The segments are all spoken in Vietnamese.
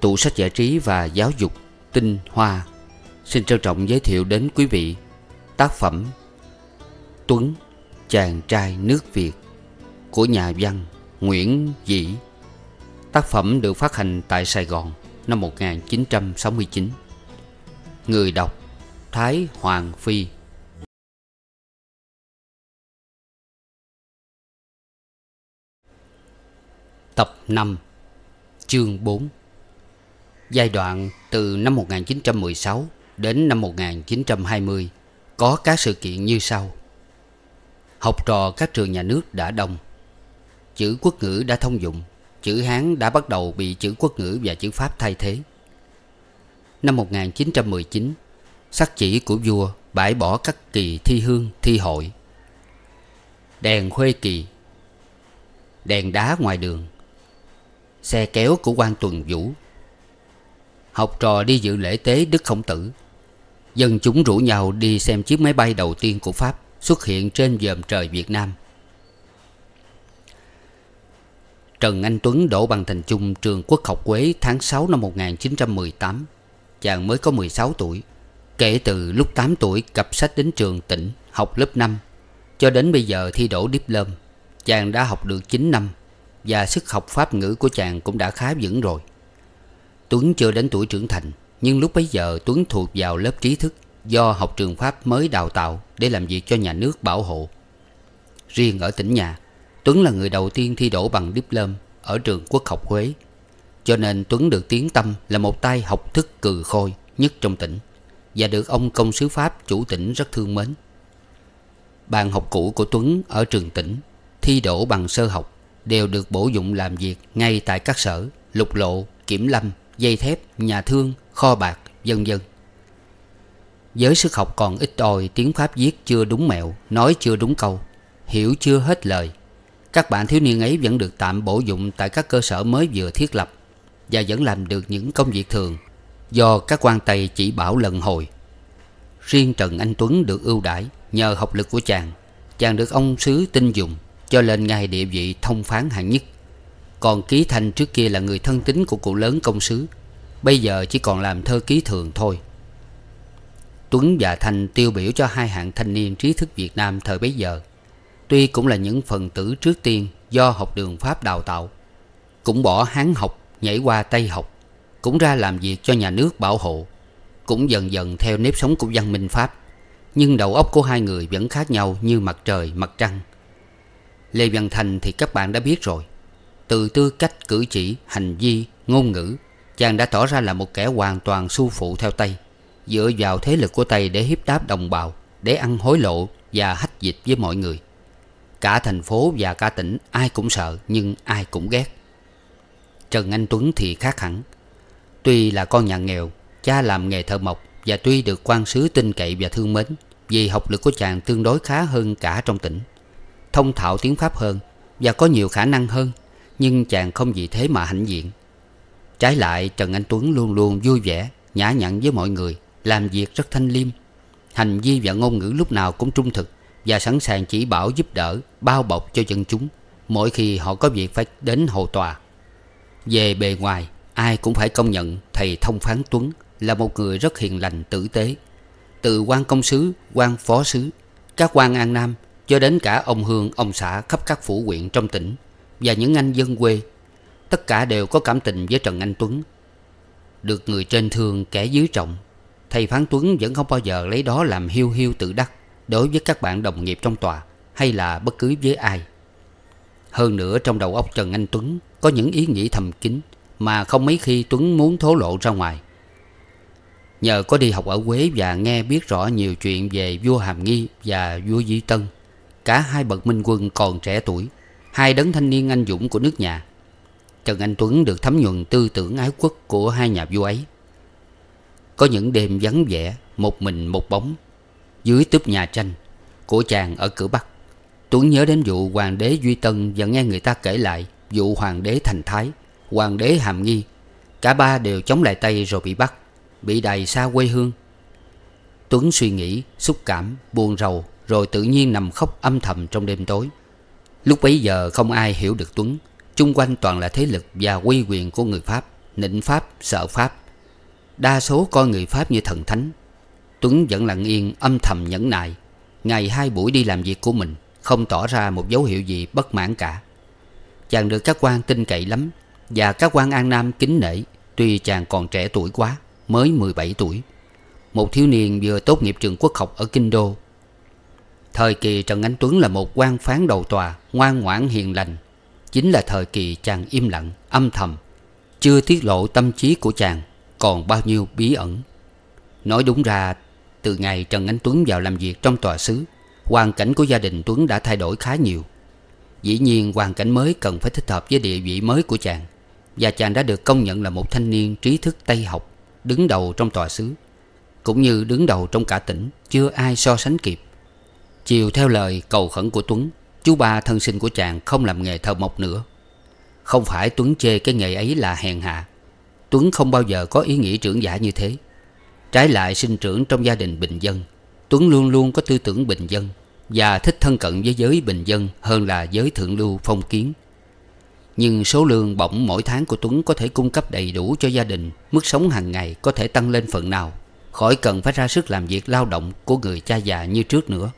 tủ sách giải trí và giáo dục tinh hoa xin trân trọng giới thiệu đến quý vị tác phẩm tuấn chàng trai nước việt của nhà văn nguyễn dĩ Tác phẩm được phát hành tại Sài Gòn năm 1969 Người đọc Thái Hoàng Phi Tập 5 Chương 4 Giai đoạn từ năm 1916 đến năm 1920 có các sự kiện như sau Học trò các trường nhà nước đã đông Chữ quốc ngữ đã thông dụng chữ Hán đã bắt đầu bị chữ quốc ngữ và chữ Pháp thay thế. Năm 1919, sắc chỉ của vua bãi bỏ các kỳ thi hương, thi hội. Đèn khuê kỳ, đèn đá ngoài đường, xe kéo của quan tuần vũ. Học trò đi dự lễ tế Đức Khổng Tử. Dân chúng rủ nhau đi xem chiếc máy bay đầu tiên của Pháp xuất hiện trên dòm trời Việt Nam – Trần Anh Tuấn đổ bằng thành chung trường quốc học Quế tháng 6 năm 1918 Chàng mới có 16 tuổi Kể từ lúc 8 tuổi cặp sách đến trường tỉnh học lớp 5 Cho đến bây giờ thi đổ diplom Chàng đã học được 9 năm Và sức học pháp ngữ của chàng cũng đã khá vững rồi Tuấn chưa đến tuổi trưởng thành Nhưng lúc bấy giờ Tuấn thuộc vào lớp trí thức Do học trường Pháp mới đào tạo Để làm việc cho nhà nước bảo hộ Riêng ở tỉnh nhà Tuấn là người đầu tiên thi đỗ bằng diplom ở trường quốc học Huế Cho nên Tuấn được tiếng tâm là một tay học thức cừ khôi nhất trong tỉnh Và được ông công sứ Pháp chủ tỉnh rất thương mến Bạn học cũ của Tuấn ở trường tỉnh thi đỗ bằng sơ học Đều được bổ dụng làm việc ngay tại các sở lục lộ, kiểm lâm, dây thép, nhà thương, kho bạc, vân dân Giới sức học còn ít ỏi tiếng Pháp viết chưa đúng mẹo, nói chưa đúng câu Hiểu chưa hết lời các bạn thiếu niên ấy vẫn được tạm bổ dụng tại các cơ sở mới vừa thiết lập và vẫn làm được những công việc thường do các quan Tây chỉ bảo lần hồi. Riêng Trần Anh Tuấn được ưu đãi nhờ học lực của chàng. Chàng được ông sứ tin dùng cho lên ngài địa vị thông phán hạng nhất. Còn Ký Thanh trước kia là người thân tín của cụ lớn công sứ, bây giờ chỉ còn làm thơ ký thường thôi. Tuấn và Thanh tiêu biểu cho hai hạng thanh niên trí thức Việt Nam thời bấy giờ – tuy cũng là những phần tử trước tiên do học đường Pháp đào tạo, cũng bỏ Hán học nhảy qua Tây học, cũng ra làm việc cho nhà nước bảo hộ, cũng dần dần theo nếp sống của văn minh Pháp. Nhưng đầu óc của hai người vẫn khác nhau như mặt trời, mặt trăng. Lê Văn Thành thì các bạn đã biết rồi. Từ tư cách cử chỉ, hành vi, ngôn ngữ, chàng đã tỏ ra là một kẻ hoàn toàn su phụ theo Tây, dựa vào thế lực của Tây để hiếp đáp đồng bào, để ăn hối lộ và hách dịch với mọi người. Cả thành phố và cả tỉnh ai cũng sợ nhưng ai cũng ghét Trần Anh Tuấn thì khác hẳn Tuy là con nhà nghèo Cha làm nghề thợ mộc Và tuy được quan sứ tin cậy và thương mến Vì học lực của chàng tương đối khá hơn cả trong tỉnh Thông thạo tiếng Pháp hơn Và có nhiều khả năng hơn Nhưng chàng không vì thế mà hãnh diện Trái lại Trần Anh Tuấn luôn luôn vui vẻ Nhã nhặn với mọi người Làm việc rất thanh liêm Hành vi và ngôn ngữ lúc nào cũng trung thực và sẵn sàng chỉ bảo giúp đỡ, bao bọc cho dân chúng mỗi khi họ có việc phải đến hầu tòa. Về bề ngoài, ai cũng phải công nhận thầy Thông Phán Tuấn là một người rất hiền lành tử tế. Từ quan công sứ, quan phó sứ, các quan an nam cho đến cả ông hương, ông xã khắp các phủ huyện trong tỉnh và những anh dân quê, tất cả đều có cảm tình với Trần Anh Tuấn. Được người trên thương kẻ dưới trọng, thầy Phán Tuấn vẫn không bao giờ lấy đó làm hiu hiu tự đắc đối với các bạn đồng nghiệp trong tòa hay là bất cứ với ai. Hơn nữa trong đầu óc Trần Anh Tuấn có những ý nghĩ thầm kín mà không mấy khi Tuấn muốn thố lộ ra ngoài. Nhờ có đi học ở Quế và nghe biết rõ nhiều chuyện về vua Hàm Nghi và vua Di Tân, cả hai bậc minh quân còn trẻ tuổi, hai đấng thanh niên anh dũng của nước nhà. Trần Anh Tuấn được thấm nhuận tư tưởng ái quốc của hai nhà vua ấy. Có những đêm vắng vẻ, một mình một bóng dưới túp nhà tranh của chàng ở cửa Bắc. Tuấn nhớ đến vụ hoàng đế Duy Tân và nghe người ta kể lại vụ hoàng đế Thành Thái, hoàng đế Hàm Nghi. Cả ba đều chống lại Tây rồi bị bắt, bị đày xa quê hương. Tuấn suy nghĩ, xúc cảm, buồn rầu rồi tự nhiên nằm khóc âm thầm trong đêm tối. Lúc bấy giờ không ai hiểu được Tuấn, chung quanh toàn là thế lực và quy quyền của người Pháp, nịnh Pháp, sợ Pháp. Đa số coi người Pháp như thần thánh Tuấn vẫn lặng yên âm thầm nhẫn nại Ngày hai buổi đi làm việc của mình Không tỏ ra một dấu hiệu gì bất mãn cả Chàng được các quan tin cậy lắm Và các quan An Nam kính nể Tuy chàng còn trẻ tuổi quá Mới 17 tuổi Một thiếu niên vừa tốt nghiệp trường quốc học ở Kinh Đô Thời kỳ Trần Anh Tuấn là một quan phán đầu tòa Ngoan ngoãn hiền lành Chính là thời kỳ chàng im lặng, âm thầm Chưa tiết lộ tâm trí của chàng Còn bao nhiêu bí ẩn Nói đúng ra từ ngày Trần Anh Tuấn vào làm việc trong tòa xứ, hoàn cảnh của gia đình Tuấn đã thay đổi khá nhiều. Dĩ nhiên hoàn cảnh mới cần phải thích hợp với địa vị mới của chàng Và chàng đã được công nhận là một thanh niên trí thức Tây học Đứng đầu trong tòa xứ Cũng như đứng đầu trong cả tỉnh Chưa ai so sánh kịp Chiều theo lời cầu khẩn của Tuấn Chú ba thân sinh của chàng không làm nghề thợ mộc nữa Không phải Tuấn chê cái nghề ấy là hèn hạ Tuấn không bao giờ có ý nghĩ trưởng giả như thế Trái lại sinh trưởng trong gia đình bình dân Tuấn luôn luôn có tư tưởng bình dân Và thích thân cận với giới bình dân Hơn là giới thượng lưu phong kiến Nhưng số lương bổng mỗi tháng của Tuấn Có thể cung cấp đầy đủ cho gia đình Mức sống hàng ngày có thể tăng lên phần nào Khỏi cần phải ra sức làm việc lao động Của người cha già như trước nữa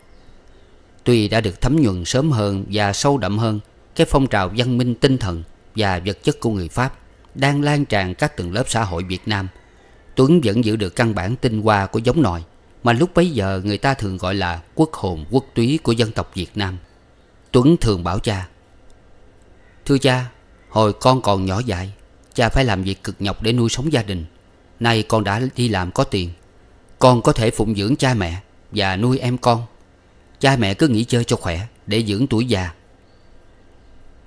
Tuy đã được thấm nhuần sớm hơn Và sâu đậm hơn Cái phong trào văn minh tinh thần Và vật chất của người Pháp Đang lan tràn các tầng lớp xã hội Việt Nam Tuấn vẫn giữ được căn bản tinh hoa của giống nòi mà lúc bấy giờ người ta thường gọi là quốc hồn quốc túy của dân tộc Việt Nam. Tuấn thường bảo cha Thưa cha, hồi con còn nhỏ dại, cha phải làm việc cực nhọc để nuôi sống gia đình. Nay con đã đi làm có tiền, con có thể phụng dưỡng cha mẹ và nuôi em con. Cha mẹ cứ nghỉ chơi cho khỏe để dưỡng tuổi già.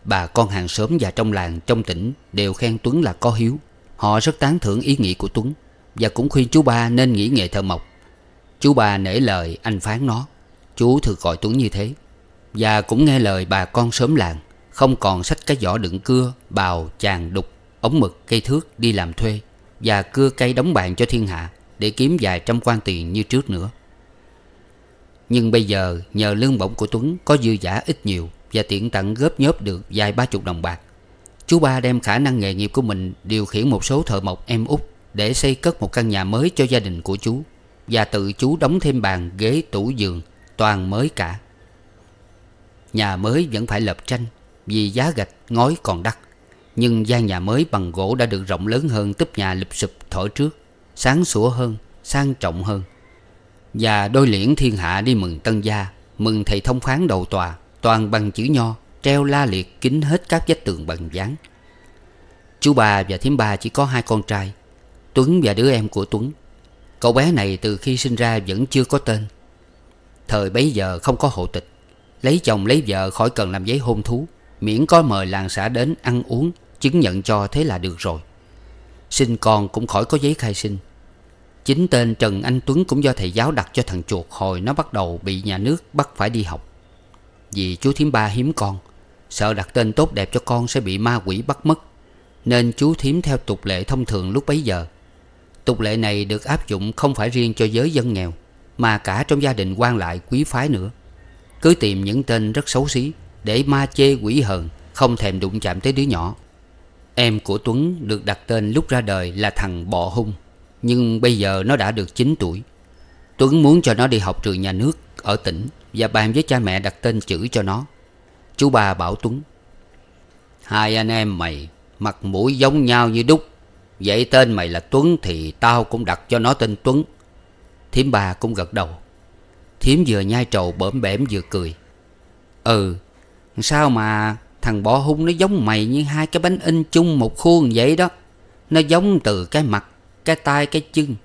Bà con hàng xóm và trong làng, trong tỉnh đều khen Tuấn là có hiếu. Họ rất tán thưởng ý nghĩ của Tuấn. Và cũng khuyên chú ba nên nghỉ nghề thợ mộc Chú ba nể lời anh phán nó Chú thường gọi Tuấn như thế Và cũng nghe lời bà con sớm làng Không còn sách cái giỏ đựng cưa Bào, chàng, đục, ống mực, cây thước đi làm thuê Và cưa cây đóng bàn cho thiên hạ Để kiếm vài trăm quan tiền như trước nữa Nhưng bây giờ nhờ lương bổng của Tuấn Có dư giả ít nhiều Và tiện tận góp nhóp được vài ba chục đồng bạc Chú ba đem khả năng nghề nghiệp của mình Điều khiển một số thợ mộc em út để xây cất một căn nhà mới cho gia đình của chú và tự chú đóng thêm bàn ghế tủ giường toàn mới cả nhà mới vẫn phải lập tranh vì giá gạch ngói còn đắt nhưng gian nhà mới bằng gỗ đã được rộng lớn hơn túp nhà lụp sụp thổi trước sáng sủa hơn sang trọng hơn và đôi liễn thiên hạ đi mừng tân gia mừng thầy thông phán đầu tòa toàn bằng chữ nho treo la liệt kín hết các vách tường bằng dáng chú bà và thím ba chỉ có hai con trai Tuấn và đứa em của Tuấn Cậu bé này từ khi sinh ra vẫn chưa có tên Thời bấy giờ không có hộ tịch Lấy chồng lấy vợ khỏi cần làm giấy hôn thú Miễn có mời làng xã đến ăn uống Chứng nhận cho thế là được rồi Sinh con cũng khỏi có giấy khai sinh Chính tên Trần Anh Tuấn cũng do thầy giáo đặt cho thằng chuột Hồi nó bắt đầu bị nhà nước bắt phải đi học Vì chú Thiếm Ba hiếm con Sợ đặt tên tốt đẹp cho con sẽ bị ma quỷ bắt mất Nên chú Thiếm theo tục lệ thông thường lúc bấy giờ Tục lệ này được áp dụng không phải riêng cho giới dân nghèo Mà cả trong gia đình quan lại quý phái nữa Cứ tìm những tên rất xấu xí Để ma chê quỷ hờn Không thèm đụng chạm tới đứa nhỏ Em của Tuấn được đặt tên lúc ra đời là thằng Bọ Hung Nhưng bây giờ nó đã được 9 tuổi Tuấn muốn cho nó đi học trường nhà nước ở tỉnh Và bàn với cha mẹ đặt tên chữ cho nó Chú bà bảo Tuấn Hai anh em mày Mặt mũi giống nhau như đúc Vậy tên mày là Tuấn thì tao cũng đặt cho nó tên Tuấn Thiếm bà cũng gật đầu Thiếm vừa nhai trầu bỡm bẻm vừa cười Ừ Sao mà thằng bỏ hung nó giống mày như hai cái bánh in chung một khuôn vậy đó Nó giống từ cái mặt, cái tay, cái chân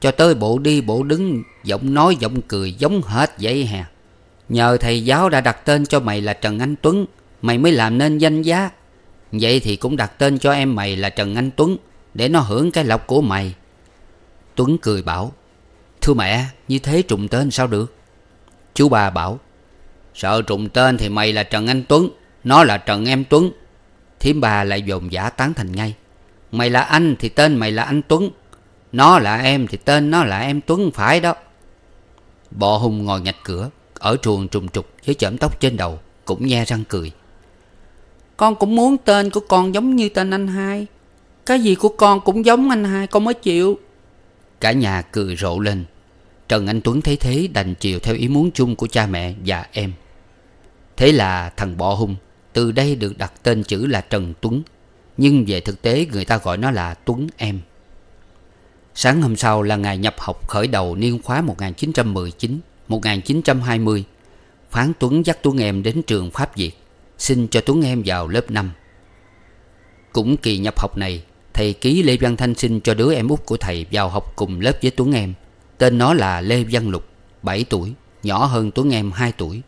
Cho tới bộ đi bộ đứng Giọng nói giọng cười giống hết vậy hè Nhờ thầy giáo đã đặt tên cho mày là Trần Anh Tuấn Mày mới làm nên danh giá Vậy thì cũng đặt tên cho em mày là Trần Anh Tuấn để nó hưởng cái lọc của mày Tuấn cười bảo Thưa mẹ như thế trùng tên sao được Chú bà bảo Sợ trùng tên thì mày là Trần Anh Tuấn Nó là Trần Em Tuấn Thiếm bà lại dồn giả tán thành ngay Mày là anh thì tên mày là anh Tuấn Nó là em thì tên nó là em Tuấn phải đó Bọ hùng ngồi ngạch cửa Ở chuồng trùng trục với chởm tóc trên đầu Cũng nhe răng cười Con cũng muốn tên của con giống như tên anh hai cái gì của con cũng giống anh hai con mới chịu Cả nhà cười rộ lên Trần Anh Tuấn thấy thế đành chiều theo ý muốn chung của cha mẹ và em Thế là thằng bỏ hung Từ đây được đặt tên chữ là Trần Tuấn Nhưng về thực tế người ta gọi nó là Tuấn Em Sáng hôm sau là ngày nhập học khởi đầu niên khóa 1919-1920 Phán Tuấn dắt Tuấn Em đến trường Pháp Việt Xin cho Tuấn Em vào lớp 5 Cũng kỳ nhập học này Thầy ký Lê Văn Thanh xin cho đứa em út của thầy vào học cùng lớp với Tuấn em Tên nó là Lê Văn Lục 7 tuổi Nhỏ hơn Tuấn em 2 tuổi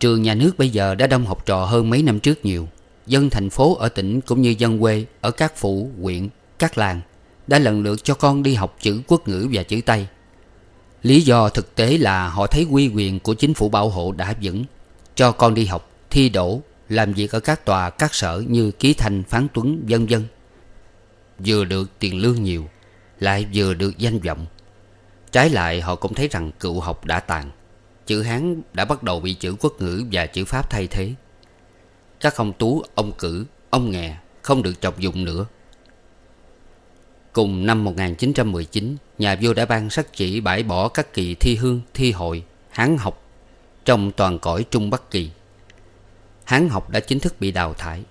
Trường nhà nước bây giờ đã đông học trò hơn mấy năm trước nhiều Dân thành phố ở tỉnh cũng như dân quê Ở các phủ, huyện, các làng Đã lần lượt cho con đi học chữ quốc ngữ và chữ Tây Lý do thực tế là họ thấy quy quyền của chính phủ bảo hộ đã vững Cho con đi học, thi đỗ, làm việc ở các tòa các sở như Ký Thành, Phán Tuấn vân vân. Vừa được tiền lương nhiều, lại vừa được danh vọng. Trái lại họ cũng thấy rằng cựu học đã tàn, chữ Hán đã bắt đầu bị chữ quốc ngữ và chữ Pháp thay thế. Các ông Tú, ông Cử, ông Nghè không được trọng dụng nữa. Cùng năm 1919, nhà vua đã ban sắc chỉ bãi bỏ các kỳ thi hương, thi hội, hán học trong toàn cõi Trung Bắc Kỳ. Hán học đã chính thức bị đào thải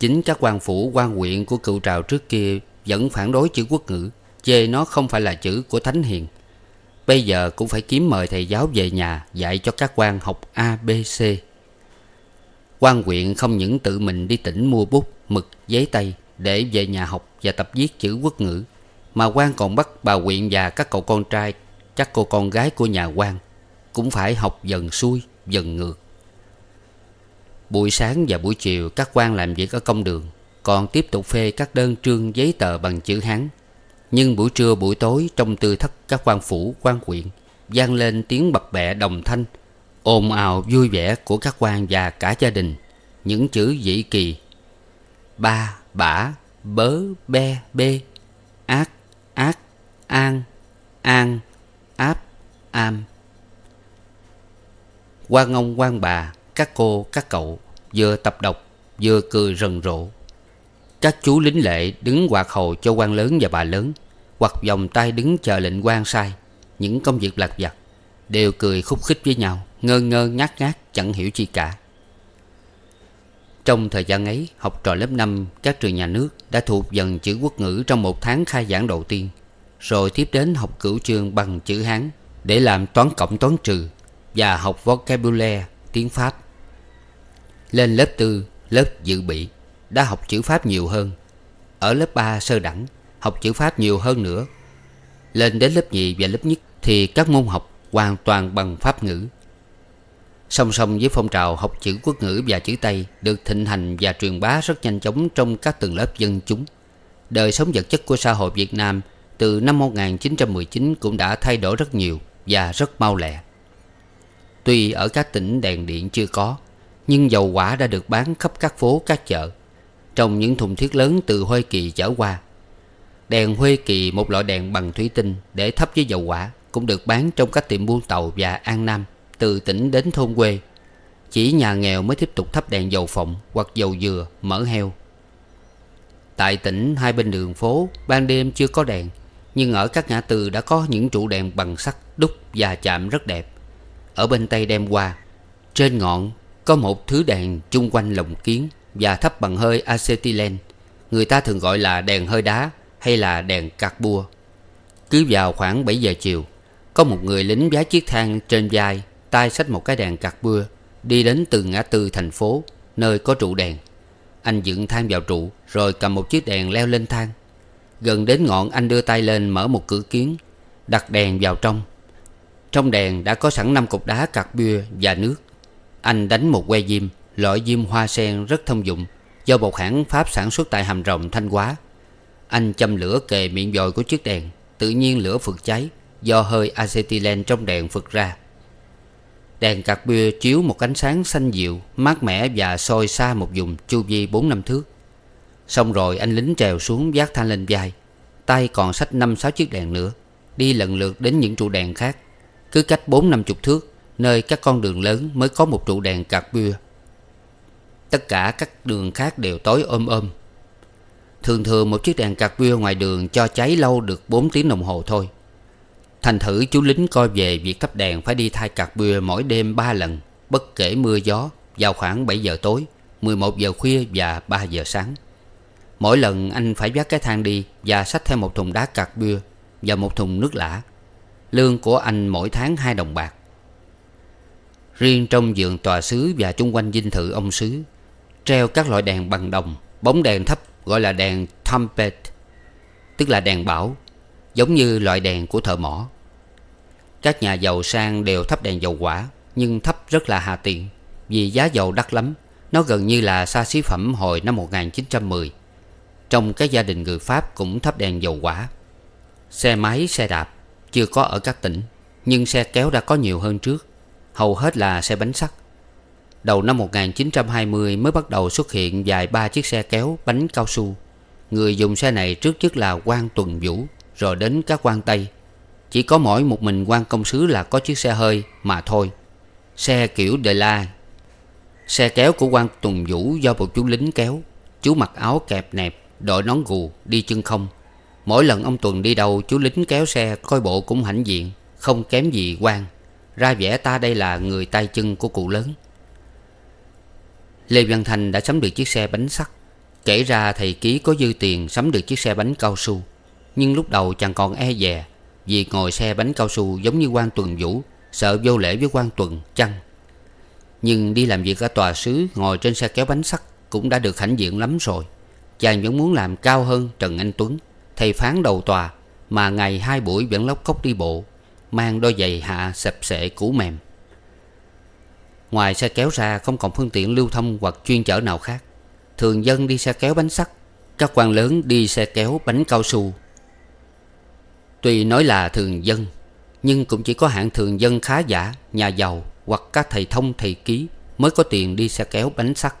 Chính các quan phủ quan huyện của cựu trào trước kia Vẫn phản đối chữ quốc ngữ Chê nó không phải là chữ của thánh hiền Bây giờ cũng phải kiếm mời thầy giáo về nhà Dạy cho các quan học A, B, C quan huyện không những tự mình đi tỉnh mua bút, mực, giấy tay Để về nhà học và tập viết chữ quốc ngữ Mà quan còn bắt bà huyện và các cậu con trai chắc cô con gái của nhà quan Cũng phải học dần xuôi, dần ngược Buổi sáng và buổi chiều các quan làm việc ở công đường Còn tiếp tục phê các đơn trương giấy tờ bằng chữ Hán Nhưng buổi trưa buổi tối trong tư thất các quan phủ quan huyện vang lên tiếng bập bẹ đồng thanh Ồn ào vui vẻ của các quan và cả gia đình Những chữ dĩ kỳ Ba, bả, bớ, be, bê Ác, ác, an, an, áp, am quan ông quan bà các cô các cậu vừa tập đọc vừa cười rần rộ các chú lính lệ đứng quạt hầu cho quan lớn và bà lớn hoặc vòng tay đứng chờ lệnh quan sai những công việc lặt vặt đều cười khúc khích với nhau ngơ ngơ ngác ngác chẳng hiểu chi cả trong thời gian ấy học trò lớp 5 các trường nhà nước đã thuộc dần chữ quốc ngữ trong một tháng khai giảng đầu tiên rồi tiếp đến học cửu chương bằng chữ hán để làm toán cộng toán trừ và học vocabulary tiếng pháp lên lớp tư, lớp dự bị Đã học chữ Pháp nhiều hơn Ở lớp ba sơ đẳng Học chữ Pháp nhiều hơn nữa Lên đến lớp nhì và lớp nhất Thì các môn học hoàn toàn bằng Pháp ngữ Song song với phong trào học chữ quốc ngữ và chữ Tây Được thịnh hành và truyền bá rất nhanh chóng Trong các tầng lớp dân chúng Đời sống vật chất của xã hội Việt Nam Từ năm 1919 cũng đã thay đổi rất nhiều Và rất mau lẹ Tuy ở các tỉnh đèn điện chưa có nhưng dầu quả đã được bán khắp các phố các chợ Trong những thùng thiết lớn từ Huê Kỳ chở qua Đèn Huê Kỳ một loại đèn bằng thủy tinh để thắp với dầu quả Cũng được bán trong các tiệm buôn tàu và An Nam Từ tỉnh đến thôn quê Chỉ nhà nghèo mới tiếp tục thắp đèn dầu phộng hoặc dầu dừa, mỡ heo Tại tỉnh hai bên đường phố ban đêm chưa có đèn Nhưng ở các ngã tư đã có những trụ đèn bằng sắt đúc và chạm rất đẹp Ở bên tây đem qua Trên ngọn có một thứ đèn chung quanh lồng kiến Và thấp bằng hơi acetylen, Người ta thường gọi là đèn hơi đá Hay là đèn cạc bua Cứ vào khoảng 7 giờ chiều Có một người lính vá chiếc thang trên vai tay xách một cái đèn cạc bưa Đi đến từ ngã tư thành phố Nơi có trụ đèn Anh dựng thang vào trụ Rồi cầm một chiếc đèn leo lên thang Gần đến ngọn anh đưa tay lên mở một cửa kiến Đặt đèn vào trong Trong đèn đã có sẵn năm cục đá cạc bia và nước anh đánh một que diêm Loại diêm hoa sen rất thông dụng Do một hãng Pháp sản xuất tại Hàm Rồng, Thanh Hóa Anh châm lửa kề miệng dòi của chiếc đèn Tự nhiên lửa phượt cháy Do hơi acetylene trong đèn phượt ra Đèn cạc bia chiếu một ánh sáng xanh dịu Mát mẻ và soi xa một vùng chu vi 4 năm thước Xong rồi anh lính trèo xuống giác thanh lên vai Tay còn sách năm sáu chiếc đèn nữa Đi lần lượt đến những trụ đèn khác Cứ cách 4 chục thước Nơi các con đường lớn mới có một trụ đèn cạc bưa Tất cả các đường khác đều tối ôm ôm Thường thường một chiếc đèn cạc bưa ngoài đường cho cháy lâu được 4 tiếng đồng hồ thôi Thành thử chú lính coi về việc thắp đèn phải đi thay cạc bưa mỗi đêm 3 lần Bất kể mưa gió vào khoảng 7 giờ tối 11 giờ khuya và 3 giờ sáng Mỗi lần anh phải vác cái thang đi và xách theo một thùng đá cạc bưa và một thùng nước lã Lương của anh mỗi tháng 2 đồng bạc Riêng trong vườn tòa sứ và chung quanh dinh thự ông sứ Treo các loại đèn bằng đồng Bóng đèn thấp gọi là đèn trumpet Tức là đèn bảo Giống như loại đèn của thợ mỏ Các nhà giàu sang đều thắp đèn dầu quả Nhưng thấp rất là hà tiện Vì giá dầu đắt lắm Nó gần như là xa xí phẩm hồi năm 1910 Trong các gia đình người Pháp cũng thắp đèn dầu quả Xe máy, xe đạp chưa có ở các tỉnh Nhưng xe kéo đã có nhiều hơn trước hầu hết là xe bánh sắt. Đầu năm 1920 mới bắt đầu xuất hiện vài ba chiếc xe kéo bánh cao su. Người dùng xe này trước nhất là quan tuần vũ, rồi đến các quan Tây. Chỉ có mỗi một mình quan công sứ là có chiếc xe hơi mà thôi. Xe kiểu đề la. Xe kéo của quan tuần vũ do một chú lính kéo. Chú mặc áo kẹp nẹp, đội nón gù, đi chân không. Mỗi lần ông Tuần đi đâu chú lính kéo xe coi bộ cũng hãnh diện, không kém gì quan ra vẻ ta đây là người tay chân của cụ lớn Lê Văn Thành đã sắm được chiếc xe bánh sắt Kể ra thầy ký có dư tiền sắm được chiếc xe bánh cao su Nhưng lúc đầu chàng còn e dè Vì ngồi xe bánh cao su giống như quan tuần vũ Sợ vô lễ với quan tuần chăng Nhưng đi làm việc ở tòa sứ Ngồi trên xe kéo bánh sắt Cũng đã được hãnh diện lắm rồi Chàng vẫn muốn làm cao hơn Trần Anh Tuấn Thầy phán đầu tòa Mà ngày hai buổi vẫn lóc cốc đi bộ mang đôi giày hạ sập sệ cũ mềm ngoài xe kéo ra không còn phương tiện lưu thông hoặc chuyên chở nào khác thường dân đi xe kéo bánh sắt các quan lớn đi xe kéo bánh cao su tuy nói là thường dân nhưng cũng chỉ có hạng thường dân khá giả nhà giàu hoặc các thầy thông thầy ký mới có tiền đi xe kéo bánh sắt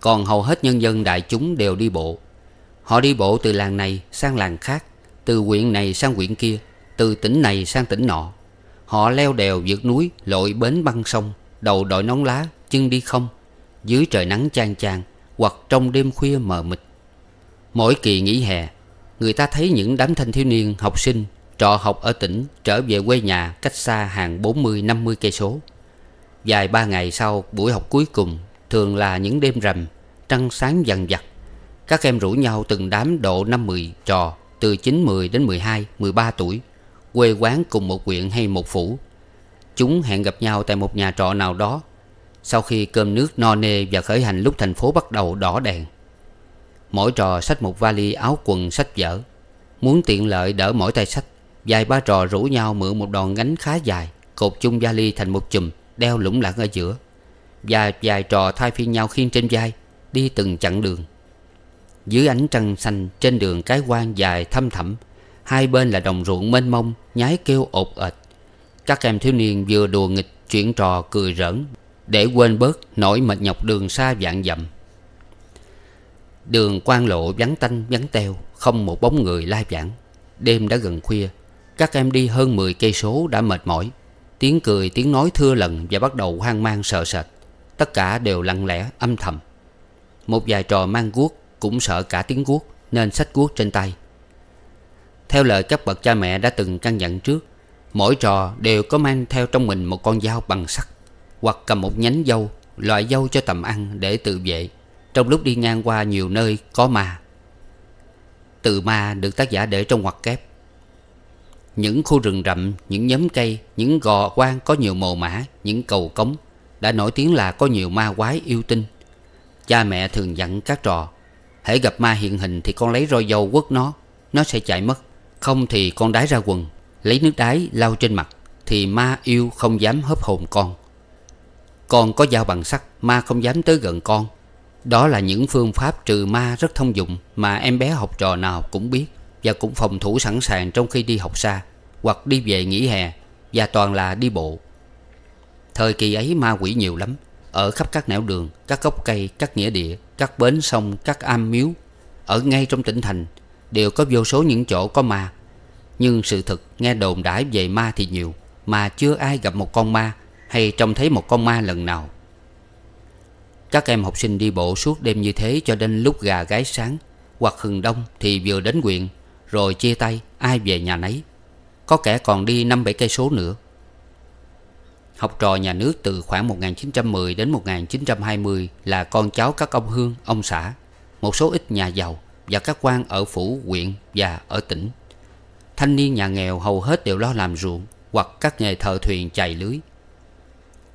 còn hầu hết nhân dân đại chúng đều đi bộ họ đi bộ từ làng này sang làng khác từ huyện này sang huyện kia từ tỉnh này sang tỉnh nọ. Họ leo đèo vượt núi, lội bến băng sông, đầu đội nón lá, chân đi không, dưới trời nắng chang chang hoặc trong đêm khuya mờ mịt. Mỗi kỳ nghỉ hè, người ta thấy những đám thanh thiếu niên học sinh trọ học ở tỉnh trở về quê nhà cách xa hàng 40-50 cây số. Dài ba ngày sau buổi học cuối cùng thường là những đêm rằm, trăng sáng dằn vặt. Các em rủ nhau từng đám độ năm mười trò từ 9, 10 đến 12, 13 tuổi quê quán cùng một huyện hay một phủ Chúng hẹn gặp nhau tại một nhà trọ nào đó Sau khi cơm nước no nê và khởi hành lúc thành phố bắt đầu đỏ đèn Mỗi trò xách một vali áo quần sách vở Muốn tiện lợi đỡ mỗi tay sách Vài ba trò rủ nhau mượn một đòn gánh khá dài Cột chung vali thành một chùm Đeo lủng lẳng ở giữa Và vài trò thay phiên nhau khiêng trên vai Đi từng chặng đường Dưới ánh trăng xanh trên đường cái quan dài thâm thẳm Hai bên là đồng ruộng mênh mông Nhái kêu ột ịch Các em thiếu niên vừa đùa nghịch Chuyện trò cười rỡn Để quên bớt nỗi mệt nhọc đường xa vạn dặm Đường quan lộ vắng tanh vắng teo Không một bóng người lai vãng Đêm đã gần khuya Các em đi hơn 10 cây số đã mệt mỏi Tiếng cười tiếng nói thưa lần Và bắt đầu hoang mang sợ sệt Tất cả đều lặng lẽ âm thầm Một vài trò mang guốc Cũng sợ cả tiếng guốc Nên sách guốc trên tay theo lời các bậc cha mẹ đã từng căn dặn trước Mỗi trò đều có mang theo trong mình một con dao bằng sắt Hoặc cầm một nhánh dâu Loại dâu cho tầm ăn để tự vệ Trong lúc đi ngang qua nhiều nơi có ma Từ ma được tác giả để trong ngoặc kép Những khu rừng rậm, những nhóm cây, những gò quan có nhiều mồ mã, những cầu cống Đã nổi tiếng là có nhiều ma quái yêu tinh Cha mẹ thường dặn các trò Hãy gặp ma hiện hình thì con lấy roi dâu quất nó Nó sẽ chạy mất không thì con đái ra quần Lấy nước đái lau trên mặt Thì ma yêu không dám hớp hồn con Con có dao bằng sắt Ma không dám tới gần con Đó là những phương pháp trừ ma rất thông dụng Mà em bé học trò nào cũng biết Và cũng phòng thủ sẵn sàng trong khi đi học xa Hoặc đi về nghỉ hè Và toàn là đi bộ Thời kỳ ấy ma quỷ nhiều lắm Ở khắp các nẻo đường, các gốc cây, các nghĩa địa Các bến sông, các am miếu Ở ngay trong tỉnh thành Đều có vô số những chỗ có ma Nhưng sự thật nghe đồn đãi về ma thì nhiều Mà chưa ai gặp một con ma Hay trông thấy một con ma lần nào Các em học sinh đi bộ suốt đêm như thế Cho đến lúc gà gái sáng Hoặc hừng đông thì vừa đến quyện Rồi chia tay ai về nhà nấy Có kẻ còn đi 5-7 cây số nữa học trò nhà nước từ khoảng 1910 đến 1920 là con cháu các ông Hương, ông xã, một số ít nhà giàu và các quan ở phủ huyện và ở tỉnh thanh niên nhà nghèo hầu hết đều lo làm ruộng hoặc các nghề thợ thuyền chài lưới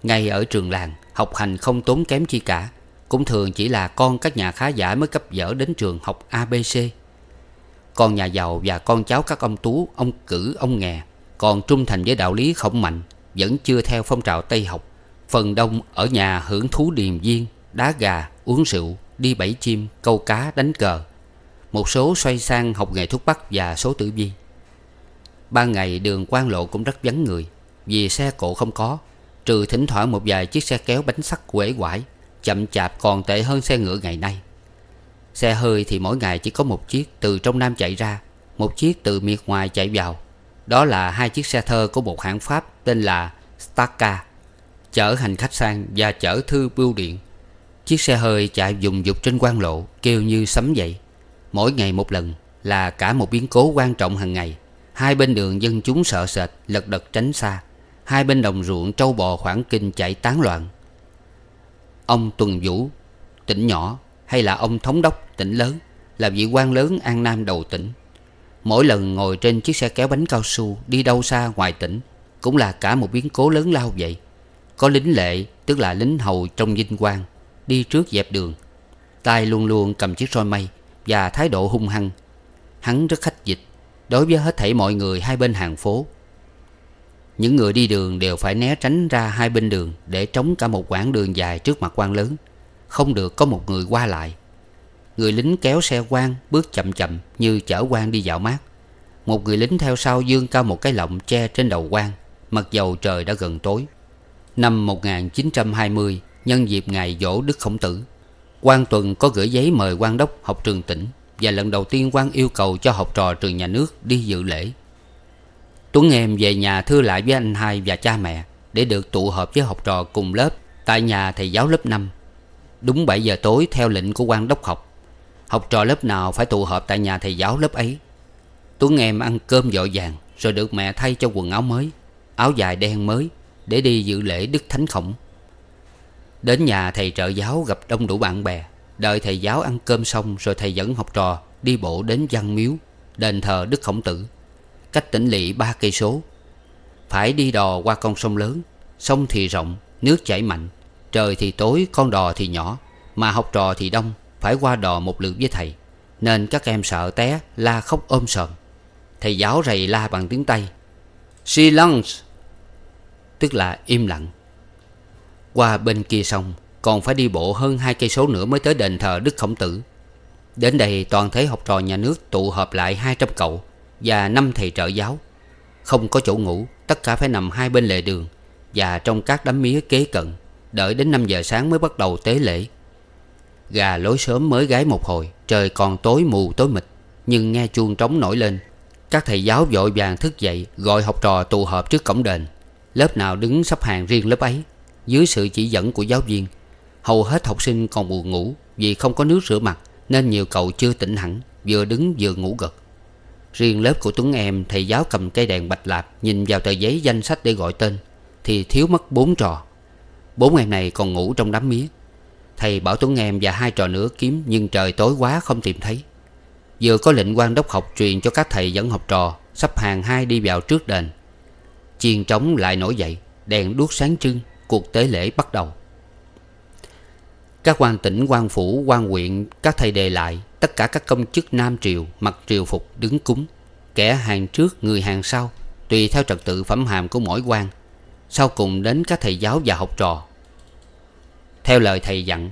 ngay ở trường làng học hành không tốn kém chi cả cũng thường chỉ là con các nhà khá giả mới cấp dở đến trường học abc con nhà giàu và con cháu các ông tú ông cử ông nghè còn trung thành với đạo lý khổng mạnh vẫn chưa theo phong trào tây học phần đông ở nhà hưởng thú điềm viên đá gà uống rượu đi bẫy chim câu cá đánh cờ một số xoay sang học nghề thuốc bắc và số tử vi ba ngày đường quan lộ cũng rất vắng người Vì xe cộ không có Trừ thỉnh thoảng một vài chiếc xe kéo bánh sắt quể quải Chậm chạp còn tệ hơn xe ngựa ngày nay Xe hơi thì mỗi ngày chỉ có một chiếc từ trong Nam chạy ra Một chiếc từ miệt ngoài chạy vào Đó là hai chiếc xe thơ của một hãng Pháp tên là Staka Chở hành khách sang và chở thư bưu điện Chiếc xe hơi chạy dùng dục trên quan lộ Kêu như sấm dậy Mỗi ngày một lần là cả một biến cố quan trọng hàng ngày Hai bên đường dân chúng sợ sệt lật đật tránh xa Hai bên đồng ruộng trâu bò khoảng kinh chạy tán loạn Ông Tuần Vũ tỉnh nhỏ hay là ông thống đốc tỉnh lớn là vị quan lớn An Nam đầu tỉnh Mỗi lần ngồi trên chiếc xe kéo bánh cao su đi đâu xa ngoài tỉnh Cũng là cả một biến cố lớn lao vậy Có lính lệ tức là lính hầu trong dinh quan Đi trước dẹp đường tay luôn luôn cầm chiếc roi mây và thái độ hung hăng Hắn rất khách dịch đối với hết thảy mọi người hai bên hàng phố Những người đi đường đều phải né tránh ra hai bên đường Để trống cả một quãng đường dài trước mặt quan lớn Không được có một người qua lại Người lính kéo xe quan bước chậm chậm như chở quan đi dạo mát Một người lính theo sau dương cao một cái lọng che trên đầu quan Mặc dầu trời đã gần tối Năm 1920 nhân dịp ngày dỗ Đức Khổng Tử quan Tuần có gửi giấy mời quan đốc học trường tỉnh và lần đầu tiên quan yêu cầu cho học trò trường nhà nước đi dự lễ. Tuấn em về nhà thưa lại với anh hai và cha mẹ để được tụ họp với học trò cùng lớp tại nhà thầy giáo lớp 5. Đúng 7 giờ tối theo lệnh của quan đốc học. Học trò lớp nào phải tụ họp tại nhà thầy giáo lớp ấy. Tuấn em ăn cơm dội vàng rồi được mẹ thay cho quần áo mới, áo dài đen mới để đi dự lễ Đức Thánh Khổng. Đến nhà thầy trợ giáo gặp đông đủ bạn bè Đợi thầy giáo ăn cơm xong Rồi thầy dẫn học trò đi bộ đến văn miếu Đền thờ Đức Khổng Tử Cách tỉnh lỵ ba cây số Phải đi đò qua con sông lớn Sông thì rộng, nước chảy mạnh Trời thì tối, con đò thì nhỏ Mà học trò thì đông Phải qua đò một lượt với thầy Nên các em sợ té, la khóc ôm sờm Thầy giáo rầy la bằng tiếng Tây Silence Tức là im lặng qua bên kia sông còn phải đi bộ hơn hai cây số nữa mới tới đền thờ Đức Khổng Tử. Đến đây toàn thể học trò nhà nước tụ họp lại hai trăm cậu và năm thầy trợ giáo. Không có chỗ ngủ, tất cả phải nằm hai bên lề đường và trong các đám mía kế cận, đợi đến năm giờ sáng mới bắt đầu tế lễ. Gà lối sớm mới gái một hồi, trời còn tối mù tối mịt, nhưng nghe chuông trống nổi lên. Các thầy giáo vội vàng thức dậy gọi học trò tụ họp trước cổng đền. Lớp nào đứng sắp hàng riêng lớp ấy dưới sự chỉ dẫn của giáo viên Hầu hết học sinh còn buồn ngủ Vì không có nước rửa mặt Nên nhiều cậu chưa tỉnh hẳn Vừa đứng vừa ngủ gật Riêng lớp của Tuấn em Thầy giáo cầm cây đèn bạch lạp Nhìn vào tờ giấy danh sách để gọi tên Thì thiếu mất bốn trò Bốn em này còn ngủ trong đám mía Thầy bảo Tuấn em và hai trò nữa kiếm Nhưng trời tối quá không tìm thấy Vừa có lệnh quan đốc học truyền cho các thầy dẫn học trò Sắp hàng hai đi vào trước đền Chiên trống lại nổi dậy Đèn đuốc sáng trưng cuộc tế lễ bắt đầu các quan tỉnh quan phủ quan huyện các thầy đề lại tất cả các công chức nam triều mặc triều phục đứng cúng kẻ hàng trước người hàng sau tùy theo trật tự phẩm hàm của mỗi quan sau cùng đến các thầy giáo và học trò theo lời thầy dặn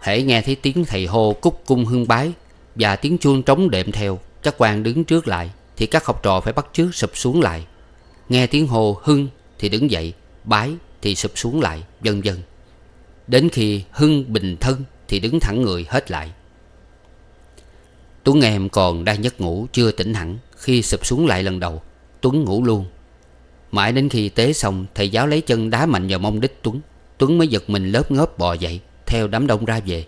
hễ nghe thấy tiếng thầy hô cúc cung hương bái và tiếng chuông trống đệm theo các quan đứng trước lại thì các học trò phải bắt chước sụp xuống lại nghe tiếng hô hưng thì đứng dậy bái thì sụp xuống lại vân vân Đến khi hưng bình thân thì đứng thẳng người hết lại Tuấn em còn đang giấc ngủ chưa tỉnh hẳn Khi sụp xuống lại lần đầu Tuấn ngủ luôn Mãi đến khi tế xong Thầy giáo lấy chân đá mạnh vào mông đích Tuấn Tuấn mới giật mình lớp ngớp bò dậy Theo đám đông ra về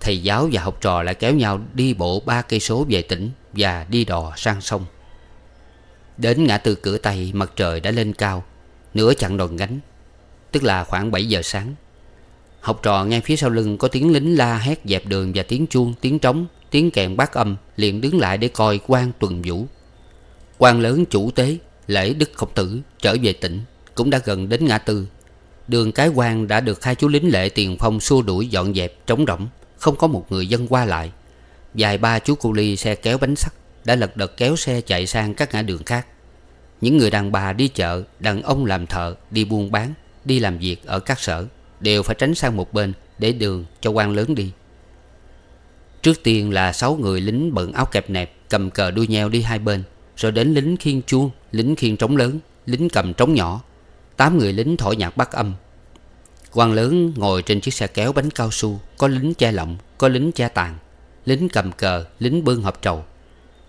Thầy giáo và học trò lại kéo nhau đi bộ ba cây số về tỉnh Và đi đò sang sông Đến ngã tư cửa Tây mặt trời đã lên cao Nửa chặng đòn gánh Tức là khoảng 7 giờ sáng Học trò nghe phía sau lưng có tiếng lính la hét dẹp đường Và tiếng chuông, tiếng trống, tiếng kèn bát âm Liền đứng lại để coi quan tuần vũ quan lớn chủ tế lễ đức khổng tử trở về tỉnh cũng đã gần đến ngã tư đường cái quan đã được hai chú lính lệ tiền phong xua đuổi dọn dẹp trống rỗng không có một người dân qua lại vài ba chú cu ly xe kéo bánh sắt đã lật đật kéo xe chạy sang các ngã đường khác những người đàn bà đi chợ Đàn ông làm thợ Đi buôn bán Đi làm việc ở các sở Đều phải tránh sang một bên Để đường cho quan lớn đi Trước tiên là sáu người lính bận áo kẹp nẹp Cầm cờ đuôi nheo đi hai bên Rồi đến lính khiên chuông Lính khiên trống lớn Lính cầm trống nhỏ Tám người lính thổi nhạc bắt âm quan lớn ngồi trên chiếc xe kéo bánh cao su Có lính che lọng Có lính che tàn Lính cầm cờ Lính bưng hộp trầu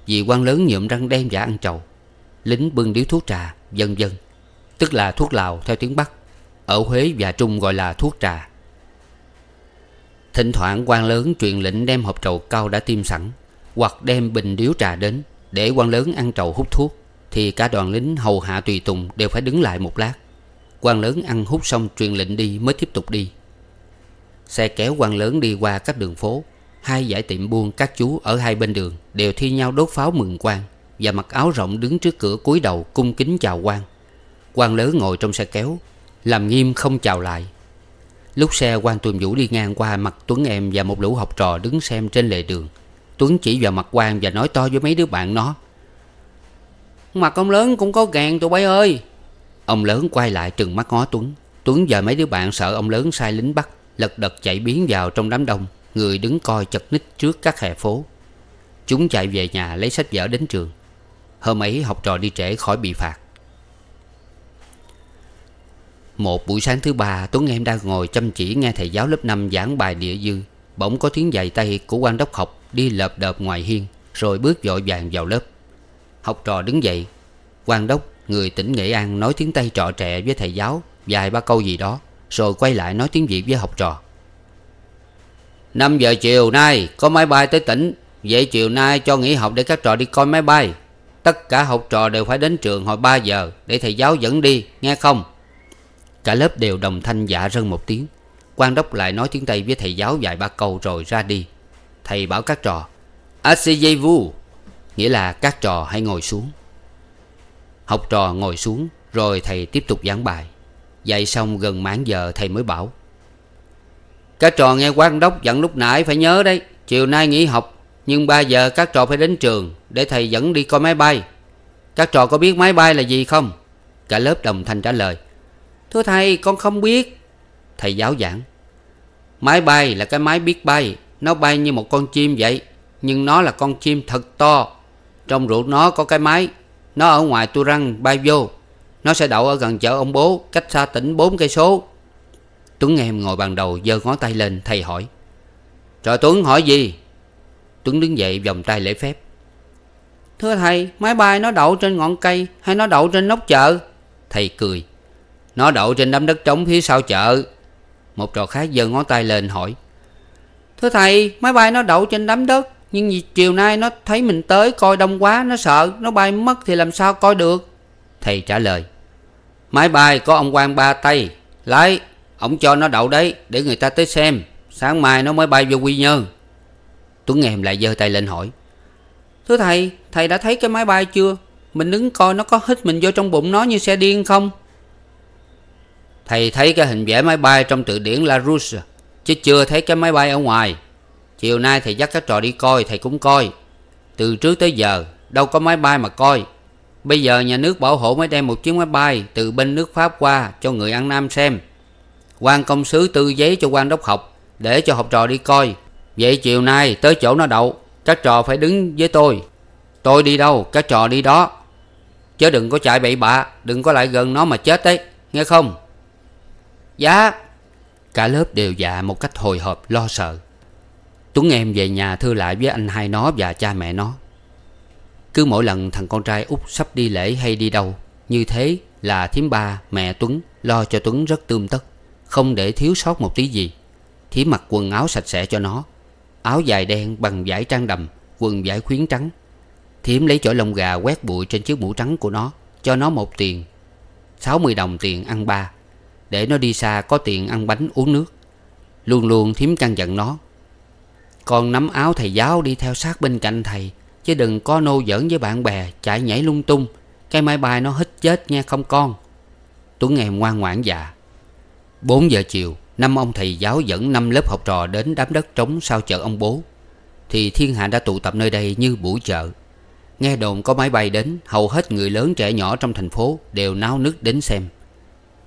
Vì quan lớn nhuộm răng đen và ăn trầu lính bưng điếu thuốc trà vân vân tức là thuốc lào theo tiếng bắc ở huế và trung gọi là thuốc trà thỉnh thoảng quan lớn truyền lệnh đem hộp trầu cao đã tiêm sẵn hoặc đem bình điếu trà đến để quan lớn ăn trầu hút thuốc thì cả đoàn lính hầu hạ tùy tùng đều phải đứng lại một lát quan lớn ăn hút xong truyền lệnh đi mới tiếp tục đi xe kéo quan lớn đi qua các đường phố hai giải tiệm buôn các chú ở hai bên đường đều thi nhau đốt pháo mừng quan và mặc áo rộng đứng trước cửa cúi đầu cung kính chào quan quan lớn ngồi trong xe kéo làm nghiêm không chào lại lúc xe quan tuần vũ đi ngang qua mặt tuấn em và một lũ học trò đứng xem trên lề đường tuấn chỉ vào mặt quan và nói to với mấy đứa bạn nó mặt ông lớn cũng có gàn tụi bay ơi ông lớn quay lại trừng mắt ngó tuấn tuấn và mấy đứa bạn sợ ông lớn sai lính bắt lật đật chạy biến vào trong đám đông người đứng coi chật ních trước các hè phố chúng chạy về nhà lấy sách vở đến trường Hôm ấy học trò đi trễ khỏi bị phạt Một buổi sáng thứ ba Tuấn em đang ngồi chăm chỉ nghe thầy giáo lớp 5 giảng bài địa dư Bỗng có tiếng giày tay của quan đốc học Đi lợp đợp ngoài hiên Rồi bước vội vàng vào lớp Học trò đứng dậy quan đốc người tỉnh Nghệ An nói tiếng Tây trọ trẻ với thầy giáo Vài ba câu gì đó Rồi quay lại nói tiếng Việt với học trò 5 giờ chiều nay có máy bay tới tỉnh Vậy chiều nay cho nghỉ học để các trò đi coi máy bay Tất cả học trò đều phải đến trường hồi 3 giờ Để thầy giáo dẫn đi nghe không Cả lớp đều đồng thanh dạ rân một tiếng quan đốc lại nói tiếng Tây với thầy giáo vài ba câu rồi ra đi Thầy bảo các trò Aseyevu Nghĩa là các trò hãy ngồi xuống Học trò ngồi xuống Rồi thầy tiếp tục giảng bài Dạy xong gần mãn giờ thầy mới bảo Các trò nghe quan đốc dẫn lúc nãy phải nhớ đấy Chiều nay nghỉ học nhưng 3 giờ các trò phải đến trường Để thầy dẫn đi coi máy bay Các trò có biết máy bay là gì không Cả lớp đồng thanh trả lời Thưa thầy con không biết Thầy giáo giảng Máy bay là cái máy biết bay Nó bay như một con chim vậy Nhưng nó là con chim thật to Trong ruột nó có cái máy Nó ở ngoài tu răng bay vô Nó sẽ đậu ở gần chợ ông bố Cách xa tỉnh 4 cây số Tuấn em ngồi bàn đầu giơ ngón tay lên Thầy hỏi trò Tuấn hỏi gì Tuấn đứng dậy vòng tay lễ phép Thưa thầy máy bay nó đậu trên ngọn cây Hay nó đậu trên nóc chợ Thầy cười Nó đậu trên đám đất trống phía sau chợ Một trò khác giơ ngón tay lên hỏi Thưa thầy máy bay nó đậu trên đám đất Nhưng vì chiều nay nó thấy mình tới coi đông quá Nó sợ nó bay mất thì làm sao coi được Thầy trả lời Máy bay có ông quan ba tay Lái Ông cho nó đậu đấy để người ta tới xem Sáng mai nó mới bay vô Quy Nhơn Tuấn Nghem lại giơ tay lên hỏi Thưa thầy, thầy đã thấy cái máy bay chưa? Mình đứng coi nó có hít mình vô trong bụng nó như xe điên không? Thầy thấy cái hình vẽ máy bay trong từ điển Larousse Chứ chưa thấy cái máy bay ở ngoài Chiều nay thầy dắt các trò đi coi, thầy cũng coi Từ trước tới giờ, đâu có máy bay mà coi Bây giờ nhà nước bảo hộ mới đem một chiếc máy bay từ bên nước Pháp qua cho người ăn nam xem. quan công sứ tư giấy cho quan đốc học để cho học trò đi coi. Vậy chiều nay tới chỗ nó đậu Các trò phải đứng với tôi Tôi đi đâu các trò đi đó Chứ đừng có chạy bậy bạ Đừng có lại gần nó mà chết đấy Nghe không Dạ Cả lớp đều dạ một cách hồi hộp lo sợ Tuấn em về nhà thư lại với anh hai nó và cha mẹ nó Cứ mỗi lần thằng con trai út sắp đi lễ hay đi đâu Như thế là thím ba mẹ Tuấn lo cho Tuấn rất tươm tất Không để thiếu sót một tí gì Thím mặc quần áo sạch sẽ cho nó Áo dài đen bằng vải trang đầm Quần vải khuyến trắng Thiếm lấy chổi lông gà quét bụi trên chiếc mũ trắng của nó Cho nó một tiền sáu mươi đồng tiền ăn ba Để nó đi xa có tiền ăn bánh uống nước Luôn luôn Thiếm căn dặn nó Con nắm áo thầy giáo đi theo sát bên cạnh thầy Chứ đừng có nô giỡn với bạn bè Chạy nhảy lung tung Cái máy bay nó hít chết nghe không con Tuấn em ngoan ngoãn dạ Bốn giờ chiều Năm ông thầy giáo dẫn năm lớp học trò đến đám đất trống sau chợ ông bố Thì thiên hạ đã tụ tập nơi đây như buổi chợ Nghe đồn có máy bay đến Hầu hết người lớn trẻ nhỏ trong thành phố đều náo nức đến xem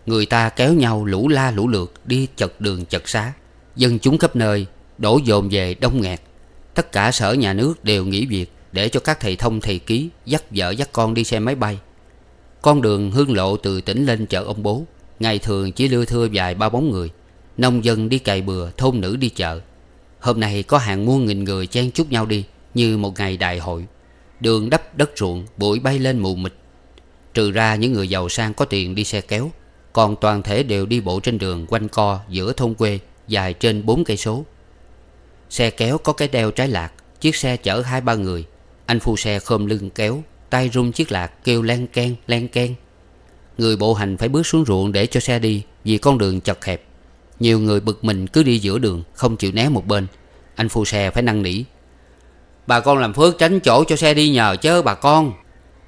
Người ta kéo nhau lũ la lũ lượt đi chật đường chật xá Dân chúng khắp nơi đổ dồn về đông nghẹt Tất cả sở nhà nước đều nghỉ việc Để cho các thầy thông thầy ký dắt vợ dắt con đi xem máy bay Con đường hương lộ từ tỉnh lên chợ ông bố Ngày thường chỉ lưa thưa vài ba bóng người Nông dân đi cày bừa Thôn nữ đi chợ Hôm nay có hàng muôn nghìn người chen chúc nhau đi Như một ngày đại hội Đường đắp đất ruộng Bụi bay lên mù mịt Trừ ra những người giàu sang có tiền đi xe kéo Còn toàn thể đều đi bộ trên đường quanh co Giữa thôn quê Dài trên 4 cây số Xe kéo có cái đeo trái lạc Chiếc xe chở hai ba người Anh phu xe khom lưng kéo Tay rung chiếc lạc kêu len ken len ken Người bộ hành phải bước xuống ruộng để cho xe đi Vì con đường chật hẹp nhiều người bực mình cứ đi giữa đường Không chịu né một bên Anh phu xe phải năn nỉ Bà con làm phước tránh chỗ cho xe đi nhờ chớ bà con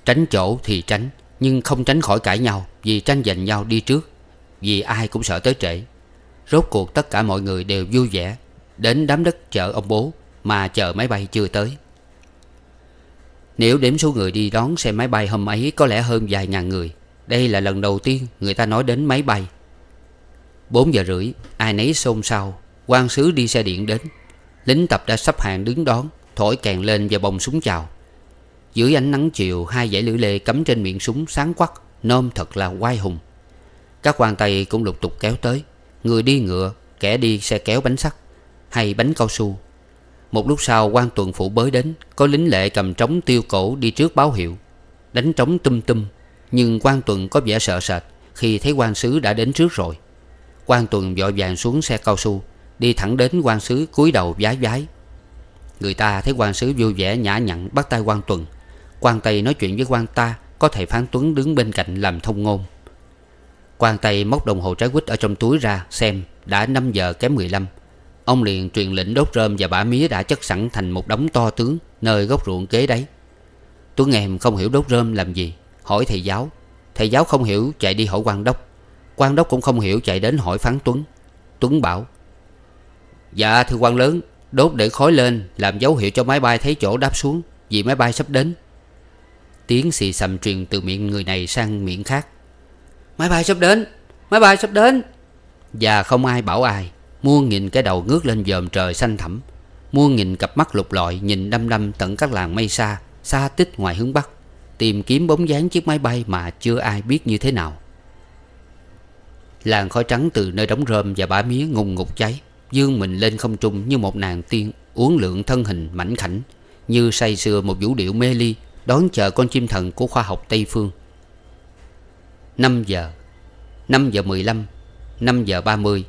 Tránh chỗ thì tránh Nhưng không tránh khỏi cãi nhau Vì tranh giành nhau đi trước Vì ai cũng sợ tới trễ Rốt cuộc tất cả mọi người đều vui vẻ Đến đám đất chợ ông bố Mà chờ máy bay chưa tới Nếu đếm số người đi đón xe máy bay hôm ấy Có lẽ hơn vài ngàn người Đây là lần đầu tiên người ta nói đến máy bay 4 giờ rưỡi Ai nấy xôn xao quan sứ đi xe điện đến Lính tập đã sắp hàng đứng đón Thổi kèn lên và bồng súng chào Dưới ánh nắng chiều Hai dãy lưỡi lê cắm trên miệng súng sáng quắc Nôm thật là oai hùng Các quan tây cũng lục tục kéo tới Người đi ngựa Kẻ đi xe kéo bánh sắt Hay bánh cao su Một lúc sau quan tuần phủ bới đến Có lính lệ cầm trống tiêu cổ đi trước báo hiệu Đánh trống tum tum Nhưng quan tuần có vẻ sợ sệt Khi thấy quan sứ đã đến trước rồi quan tuần vội vàng xuống xe cao su Đi thẳng đến quan sứ cúi đầu vái vái Người ta thấy quan sứ vui vẻ nhã nhặn bắt tay quan tuần quan Tây nói chuyện với quan ta Có thầy Phán Tuấn đứng bên cạnh làm thông ngôn quan Tây móc đồng hồ trái quýt ở trong túi ra Xem đã năm giờ kém mười lăm. Ông liền truyền lệnh đốt rơm và bã mía đã chất sẵn thành một đống to tướng Nơi góc ruộng kế đấy Tuấn em không hiểu đốt rơm làm gì Hỏi thầy giáo Thầy giáo không hiểu chạy đi hỏi quan đốc quan đốc cũng không hiểu chạy đến hỏi phán Tuấn Tuấn bảo Dạ thưa quan lớn Đốt để khói lên Làm dấu hiệu cho máy bay thấy chỗ đáp xuống Vì máy bay sắp đến Tiếng xì xầm truyền từ miệng người này sang miệng khác Máy bay sắp đến Máy bay sắp đến Và không ai bảo ai Muôn nghìn cái đầu ngước lên dòm trời xanh thẳm Muôn nghìn cặp mắt lục lọi Nhìn đăm đăm tận các làng mây xa Xa tích ngoài hướng Bắc Tìm kiếm bóng dáng chiếc máy bay mà chưa ai biết như thế nào Làn khói trắng từ nơi đóng rơm và bã mía ngùng ngục cháy Dương mình lên không trung như một nàng tiên Uốn lượng thân hình mảnh khảnh Như say sưa một vũ điệu mê ly Đón chờ con chim thần của khoa học Tây Phương 5 giờ 5 giờ 15 5 giờ 30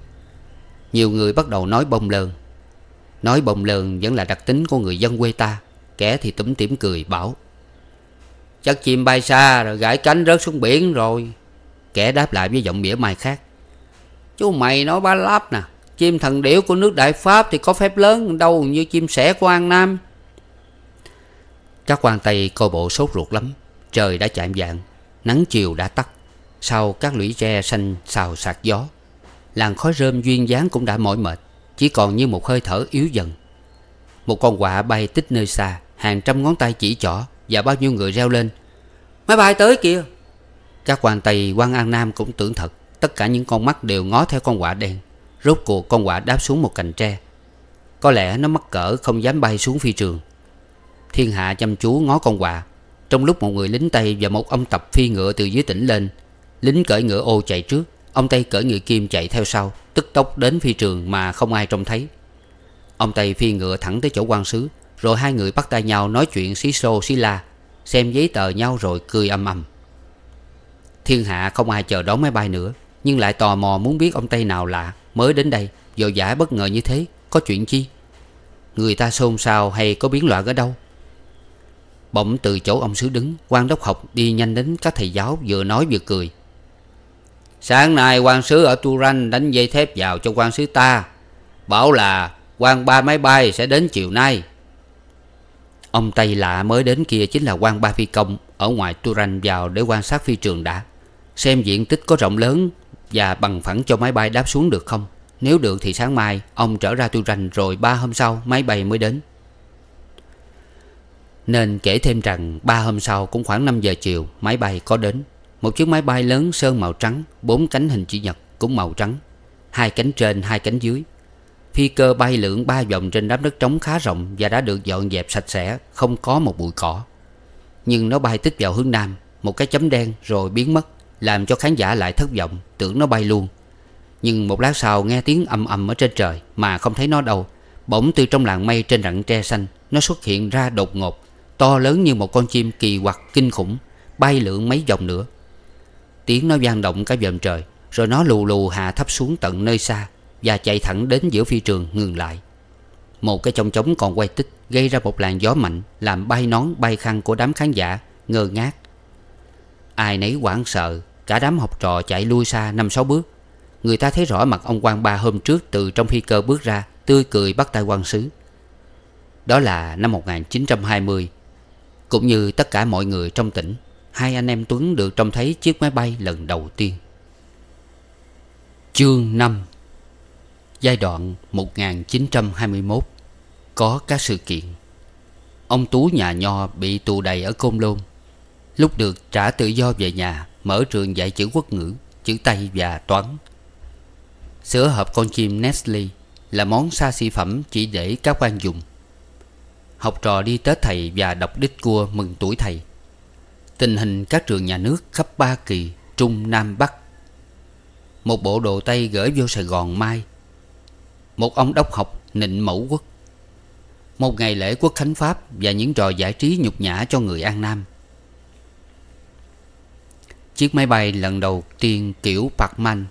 Nhiều người bắt đầu nói bông lơn Nói bông lơn vẫn là đặc tính của người dân quê ta Kẻ thì túm tỉm cười bảo Chắc chim bay xa rồi gãi cánh rớt xuống biển rồi Kẻ đáp lại với giọng mỉa mai khác Chú mày nói ba láp nè Chim thần điểu của nước Đại Pháp thì có phép lớn đâu như chim sẻ của An Nam Các quan Tây coi bộ sốt ruột lắm Trời đã chạm dạng Nắng chiều đã tắt Sau các lũy tre xanh xào sạc gió Làn khói rơm duyên dáng cũng đã mỏi mệt Chỉ còn như một hơi thở yếu dần Một con quạ bay tích nơi xa Hàng trăm ngón tay chỉ trỏ Và bao nhiêu người reo lên Máy bay tới kìa Các quan Tây quan An Nam cũng tưởng thật Tất cả những con mắt đều ngó theo con quả đen Rốt cuộc con quả đáp xuống một cành tre Có lẽ nó mắc cỡ không dám bay xuống phi trường Thiên hạ chăm chú ngó con quả. Trong lúc một người lính Tây và một ông tập phi ngựa từ dưới tỉnh lên Lính cởi ngựa ô chạy trước Ông Tây cởi ngựa kim chạy theo sau Tức tốc đến phi trường mà không ai trông thấy Ông Tây phi ngựa thẳng tới chỗ quan sứ Rồi hai người bắt tay nhau nói chuyện xí xô xí la Xem giấy tờ nhau rồi cười âm âm Thiên hạ không ai chờ đón máy bay nữa nhưng lại tò mò muốn biết ông Tây nào lạ Mới đến đây Dội giả bất ngờ như thế Có chuyện chi Người ta xôn xao hay có biến loạn ở đâu Bỗng từ chỗ ông sứ đứng quan đốc học đi nhanh đến các thầy giáo Vừa nói vừa cười Sáng nay quan sứ ở Turan đánh dây thép vào cho quan sứ ta Bảo là quan ba máy bay sẽ đến chiều nay Ông Tây lạ mới đến kia chính là quan ba phi công Ở ngoài Turan vào để quan sát phi trường đã Xem diện tích có rộng lớn và bằng phẳng cho máy bay đáp xuống được không? Nếu được thì sáng mai ông trở ra tôi rành rồi ba hôm sau máy bay mới đến. Nên kể thêm rằng ba hôm sau cũng khoảng 5 giờ chiều máy bay có đến. Một chiếc máy bay lớn sơn màu trắng, bốn cánh hình chữ nhật cũng màu trắng. Hai cánh trên, hai cánh dưới. Phi cơ bay lượn ba vòng trên đám đất trống khá rộng và đã được dọn dẹp sạch sẽ, không có một bụi cỏ. Nhưng nó bay tích vào hướng nam, một cái chấm đen rồi biến mất. Làm cho khán giả lại thất vọng Tưởng nó bay luôn Nhưng một lát sau nghe tiếng ầm ầm ở trên trời Mà không thấy nó đâu Bỗng từ trong làng mây trên rặng tre xanh Nó xuất hiện ra đột ngột To lớn như một con chim kỳ quặc kinh khủng Bay lượn mấy vòng nữa Tiếng nó vang động cả vòm trời Rồi nó lù lù hạ thấp xuống tận nơi xa Và chạy thẳng đến giữa phi trường ngừng lại Một cái chong trống còn quay tích Gây ra một làn gió mạnh Làm bay nón bay khăn của đám khán giả Ngơ ngác Ai nấy hoảng sợ Cả đám học trò chạy lui xa năm sáu bước Người ta thấy rõ mặt ông quan ba hôm trước Từ trong phi cơ bước ra Tươi cười bắt tay quan sứ Đó là năm 1920 Cũng như tất cả mọi người trong tỉnh Hai anh em Tuấn được trông thấy chiếc máy bay lần đầu tiên Chương 5 Giai đoạn 1921 Có các sự kiện Ông Tú nhà nho bị tù đầy ở Côn Lôn Lúc được trả tự do về nhà mở trường dạy chữ quốc ngữ, chữ Tây và toán. Sữa hộp con chim Nestle là món xa xỉ phẩm chỉ để các quan dùng. Học trò đi tới thầy và đọc đích cua mừng tuổi thầy. Tình hình các trường nhà nước khắp ba kỳ Trung Nam Bắc. Một bộ đồ Tây gửi vô Sài Gòn mai. Một ông đốc học nịnh mẫu quốc. Một ngày lễ quốc khánh Pháp và những trò giải trí nhục nhã cho người An Nam. Chiếc máy bay lần đầu tiên kiểu Parkman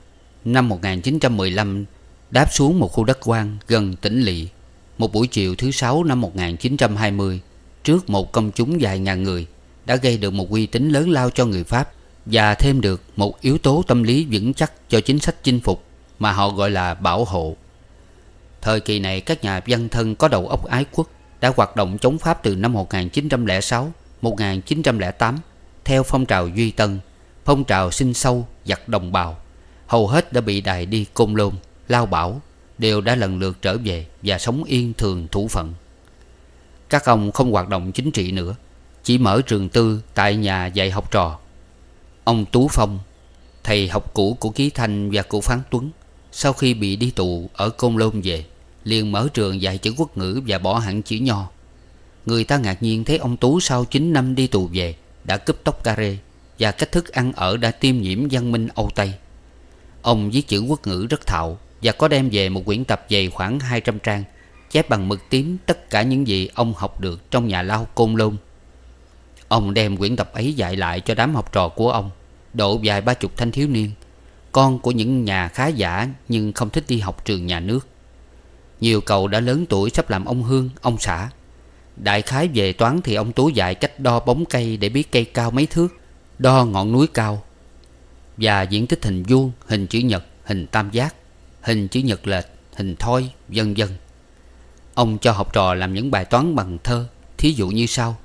năm 1915 đáp xuống một khu đất quan gần tỉnh lỵ một buổi chiều thứ sáu năm 1920 trước một công chúng vài ngàn người đã gây được một uy tín lớn lao cho người Pháp và thêm được một yếu tố tâm lý vững chắc cho chính sách chinh phục mà họ gọi là bảo hộ. Thời kỳ này các nhà văn thân có đầu óc ái quốc đã hoạt động chống Pháp từ năm 1906-1908 theo phong trào Duy Tân Phong trào sinh sâu giặc đồng bào Hầu hết đã bị đài đi côn lôn Lao bảo Đều đã lần lượt trở về Và sống yên thường thủ phận Các ông không hoạt động chính trị nữa Chỉ mở trường tư Tại nhà dạy học trò Ông Tú Phong Thầy học cũ của Ký Thanh và cụ Phán Tuấn Sau khi bị đi tù ở Côn Lôn về Liền mở trường dạy chữ quốc ngữ Và bỏ hẳn chữ nho Người ta ngạc nhiên thấy ông Tú sau 9 năm đi tù về Đã cướp tóc ca rê và cách thức ăn ở đã tiêm nhiễm văn minh Âu Tây. Ông viết chữ quốc ngữ rất thạo và có đem về một quyển tập dày khoảng 200 trang, chép bằng mực tím tất cả những gì ông học được trong nhà lao Côn Lôn. Ông đem quyển tập ấy dạy lại cho đám học trò của ông, độ vài ba chục thanh thiếu niên, con của những nhà khá giả nhưng không thích đi học trường nhà nước. Nhiều cậu đã lớn tuổi sắp làm ông Hương, ông xã. Đại khái về toán thì ông Tú dạy cách đo bóng cây để biết cây cao mấy thước, đo ngọn núi cao và diện tích hình vuông, hình chữ nhật, hình tam giác, hình chữ nhật lệch, hình thoi, vân vân. Ông cho học trò làm những bài toán bằng thơ, thí dụ như sau.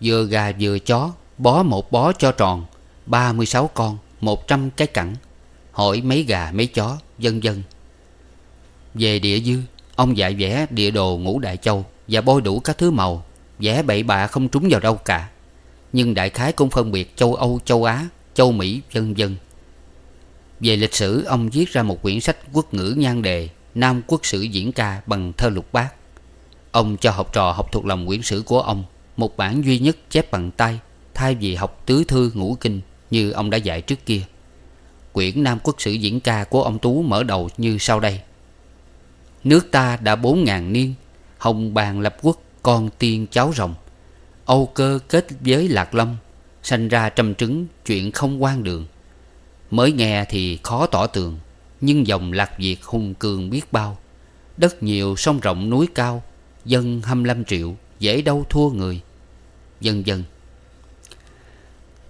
Vừa gà vừa chó, bó một bó cho tròn, ba mươi sáu con, một trăm cái cẳng, hỏi mấy gà mấy chó, vân vân. Về địa dư, ông dạy vẽ địa đồ ngũ đại châu và bôi đủ các thứ màu, vẽ bậy bạ không trúng vào đâu cả nhưng đại khái cũng phân biệt châu Âu, châu Á, châu Mỹ vân vân. Về lịch sử, ông viết ra một quyển sách quốc ngữ nhan đề Nam Quốc sử diễn ca bằng thơ lục bát. Ông cho học trò học thuộc lòng quyển sử của ông, một bản duy nhất chép bằng tay, thay vì học tứ thư ngũ kinh như ông đã dạy trước kia. Quyển Nam Quốc sử diễn ca của ông Tú mở đầu như sau đây. Nước ta đã bốn ngàn niên, hồng bàn lập quốc, con tiên cháu rồng. Âu cơ kết với Lạc lâm Sanh ra trăm trứng chuyện không quan đường Mới nghe thì khó tỏ tường Nhưng dòng Lạc Việt hùng cường biết bao Đất nhiều sông rộng núi cao Dân 25 triệu dễ đâu thua người Dân dân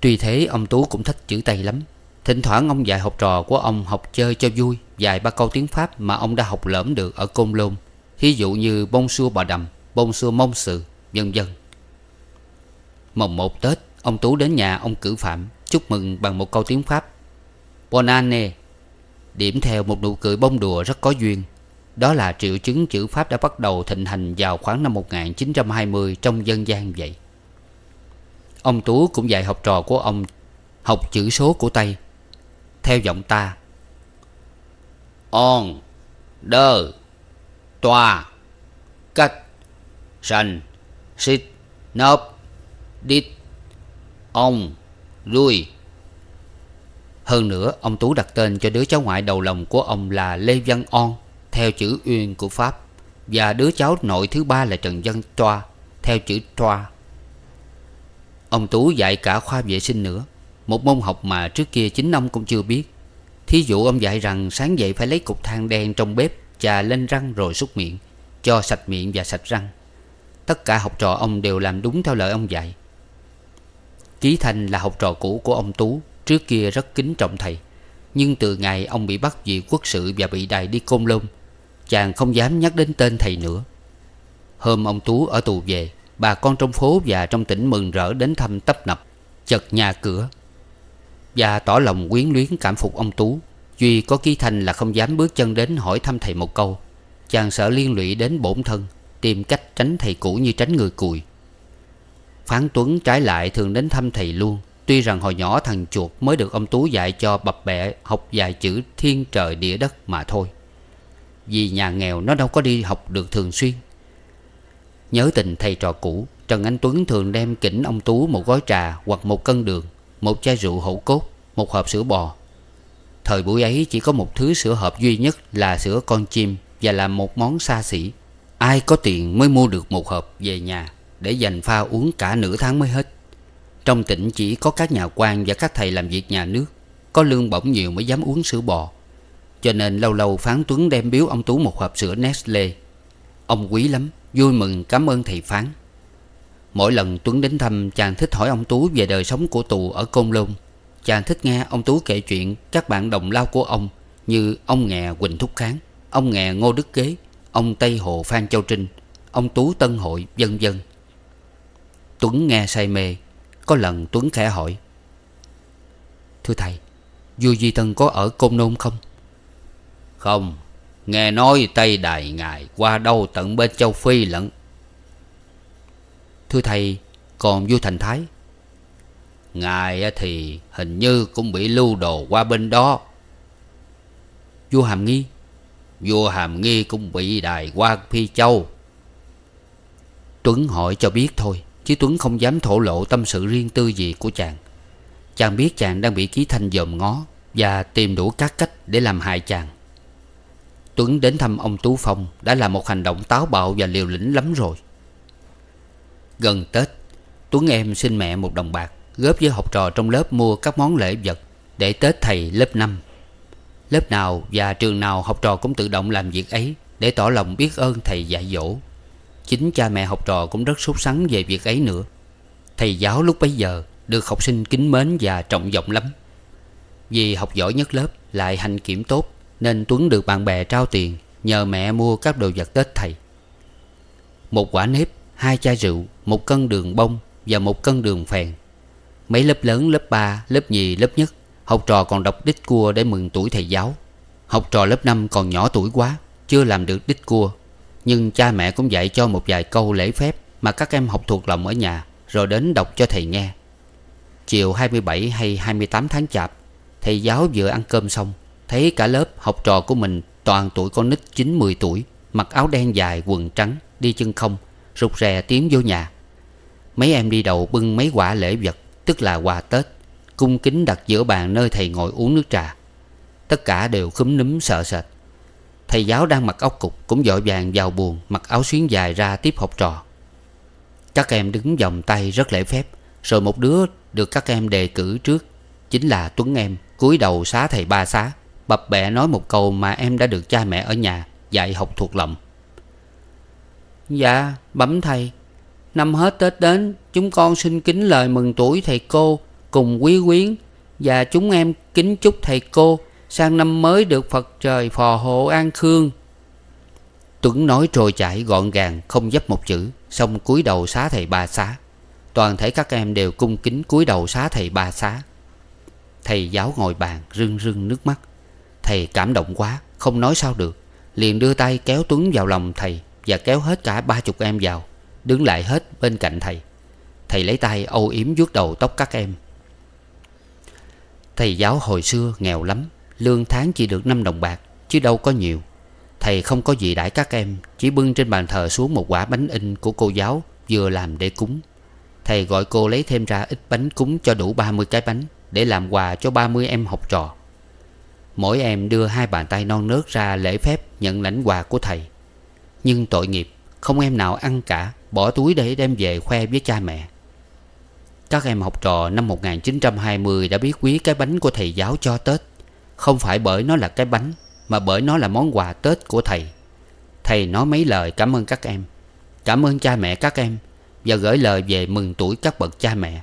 Tuy thế ông Tú cũng thích chữ tay lắm Thỉnh thoảng ông dạy học trò của ông học chơi cho vui Vài ba câu tiếng Pháp mà ông đã học lỡm được ở Côn Lôn Thí dụ như bông xua bà đầm, bông xua mông sự, vân vân Mồng một Tết Ông Tú đến nhà ông cử phạm Chúc mừng bằng một câu tiếng Pháp Bon anne Điểm theo một nụ cười bông đùa rất có duyên Đó là triệu chứng chữ Pháp đã bắt đầu thịnh hành vào khoảng năm 1920 trong dân gian vậy Ông Tú cũng dạy học trò của ông học chữ số của Tây Theo giọng ta On Đơ Toa Cách Sành Xít Nộp đít Ông Lui Hơn nữa ông Tú đặt tên cho đứa cháu ngoại đầu lòng của ông là Lê Văn On Theo chữ Uyên của Pháp Và đứa cháu nội thứ ba là Trần Văn Toa Theo chữ Toa Ông Tú dạy cả khoa vệ sinh nữa Một môn học mà trước kia chính ông cũng chưa biết Thí dụ ông dạy rằng sáng dậy phải lấy cục than đen trong bếp Chà lên răng rồi xúc miệng Cho sạch miệng và sạch răng Tất cả học trò ông đều làm đúng theo lời ông dạy Ký Thanh là học trò cũ của ông Tú Trước kia rất kính trọng thầy Nhưng từ ngày ông bị bắt vì quốc sự Và bị đài đi côn lôn Chàng không dám nhắc đến tên thầy nữa Hôm ông Tú ở tù về Bà con trong phố và trong tỉnh mừng rỡ Đến thăm tấp nập Chật nhà cửa Và tỏ lòng quyến luyến cảm phục ông Tú Duy có Ký Thanh là không dám bước chân đến Hỏi thăm thầy một câu Chàng sợ liên lụy đến bổn thân Tìm cách tránh thầy cũ như tránh người cùi Phán Tuấn trái lại thường đến thăm thầy luôn Tuy rằng hồi nhỏ thằng chuột mới được ông Tú dạy cho bập bẹ học vài chữ thiên trời địa đất mà thôi Vì nhà nghèo nó đâu có đi học được thường xuyên Nhớ tình thầy trò cũ Trần Anh Tuấn thường đem kỉnh ông Tú một gói trà hoặc một cân đường Một chai rượu hổ cốt, một hộp sữa bò Thời buổi ấy chỉ có một thứ sữa hộp duy nhất là sữa con chim Và là một món xa xỉ Ai có tiền mới mua được một hộp về nhà để dành pha uống cả nửa tháng mới hết Trong tỉnh chỉ có các nhà quan và các thầy làm việc nhà nước Có lương bổng nhiều mới dám uống sữa bò Cho nên lâu lâu Phán Tuấn đem biếu ông Tú một hộp sữa Nestle Ông quý lắm, vui mừng cảm ơn thầy Phán Mỗi lần Tuấn đến thăm chàng thích hỏi ông Tú về đời sống của tù ở Côn Lôn Chàng thích nghe ông Tú kể chuyện các bạn đồng lao của ông Như ông nghè Quỳnh Thúc Kháng, ông nghè Ngô Đức Kế, ông Tây Hồ Phan Châu Trinh, ông Tú Tân Hội vân vân Tuấn nghe say mê Có lần Tuấn khẽ hỏi Thưa thầy Vua Di Tân có ở Côn Nôn không? Không Nghe nói Tây Đài Ngài qua đâu tận bên châu Phi lẫn. Thưa thầy Còn vua Thành Thái Ngài thì hình như cũng bị lưu đồ qua bên đó Vua Hàm Nghi Vua Hàm Nghi cũng bị đài qua Phi Châu Tuấn hỏi cho biết thôi Chí Tuấn không dám thổ lộ tâm sự riêng tư gì của chàng Chàng biết chàng đang bị ký thanh dòm ngó Và tìm đủ các cách để làm hại chàng Tuấn đến thăm ông Tú Phong Đã là một hành động táo bạo và liều lĩnh lắm rồi Gần Tết Tuấn em xin mẹ một đồng bạc Góp với học trò trong lớp mua các món lễ vật Để Tết thầy lớp 5 Lớp nào và trường nào học trò cũng tự động làm việc ấy Để tỏ lòng biết ơn thầy dạy dỗ Chính cha mẹ học trò cũng rất sốt sắng về việc ấy nữa Thầy giáo lúc bấy giờ được học sinh kính mến và trọng vọng lắm Vì học giỏi nhất lớp lại hành kiểm tốt Nên Tuấn được bạn bè trao tiền Nhờ mẹ mua các đồ vật Tết thầy Một quả nếp, hai chai rượu, một cân đường bông và một cân đường phèn Mấy lớp lớn lớp 3, lớp nhì, lớp nhất Học trò còn đọc đít cua để mừng tuổi thầy giáo Học trò lớp 5 còn nhỏ tuổi quá Chưa làm được đít cua nhưng cha mẹ cũng dạy cho một vài câu lễ phép Mà các em học thuộc lòng ở nhà Rồi đến đọc cho thầy nghe Chiều 27 hay 28 tháng chạp Thầy giáo vừa ăn cơm xong Thấy cả lớp học trò của mình Toàn tuổi con nít 9-10 tuổi Mặc áo đen dài quần trắng Đi chân không Rụt rè tiến vô nhà Mấy em đi đầu bưng mấy quả lễ vật Tức là quà Tết Cung kính đặt giữa bàn nơi thầy ngồi uống nước trà Tất cả đều khúm núm sợ sệt Thầy giáo đang mặc áo cục cũng vội vàng vào buồn Mặc áo xuyến dài ra tiếp học trò Các em đứng vòng tay rất lễ phép Rồi một đứa được các em đề cử trước Chính là Tuấn em cúi đầu xá thầy ba xá Bập bẹ nói một câu mà em đã được cha mẹ ở nhà Dạy học thuộc lòng Dạ bấm thầy Năm hết Tết đến Chúng con xin kính lời mừng tuổi thầy cô Cùng quý quyến Và chúng em kính chúc thầy cô sang năm mới được Phật trời phò hộ an khương. Tuấn nói trôi chảy gọn gàng không dấp một chữ, xong cúi đầu xá thầy bà xá. Toàn thể các em đều cung kính cúi đầu xá thầy bà xá. Thầy giáo ngồi bàn rưng rưng nước mắt. Thầy cảm động quá, không nói sao được. Liền đưa tay kéo Tuấn vào lòng thầy và kéo hết cả ba chục em vào, đứng lại hết bên cạnh thầy. Thầy lấy tay âu yếm vuốt đầu tóc các em. Thầy giáo hồi xưa nghèo lắm Lương tháng chỉ được 5 đồng bạc Chứ đâu có nhiều Thầy không có gì đãi các em Chỉ bưng trên bàn thờ xuống một quả bánh in của cô giáo Vừa làm để cúng Thầy gọi cô lấy thêm ra ít bánh cúng cho đủ 30 cái bánh Để làm quà cho 30 em học trò Mỗi em đưa hai bàn tay non nớt ra lễ phép nhận lãnh quà của thầy Nhưng tội nghiệp Không em nào ăn cả Bỏ túi để đem về khoe với cha mẹ Các em học trò năm 1920 đã biết quý cái bánh của thầy giáo cho Tết không phải bởi nó là cái bánh Mà bởi nó là món quà Tết của thầy Thầy nói mấy lời cảm ơn các em Cảm ơn cha mẹ các em Và gửi lời về mừng tuổi các bậc cha mẹ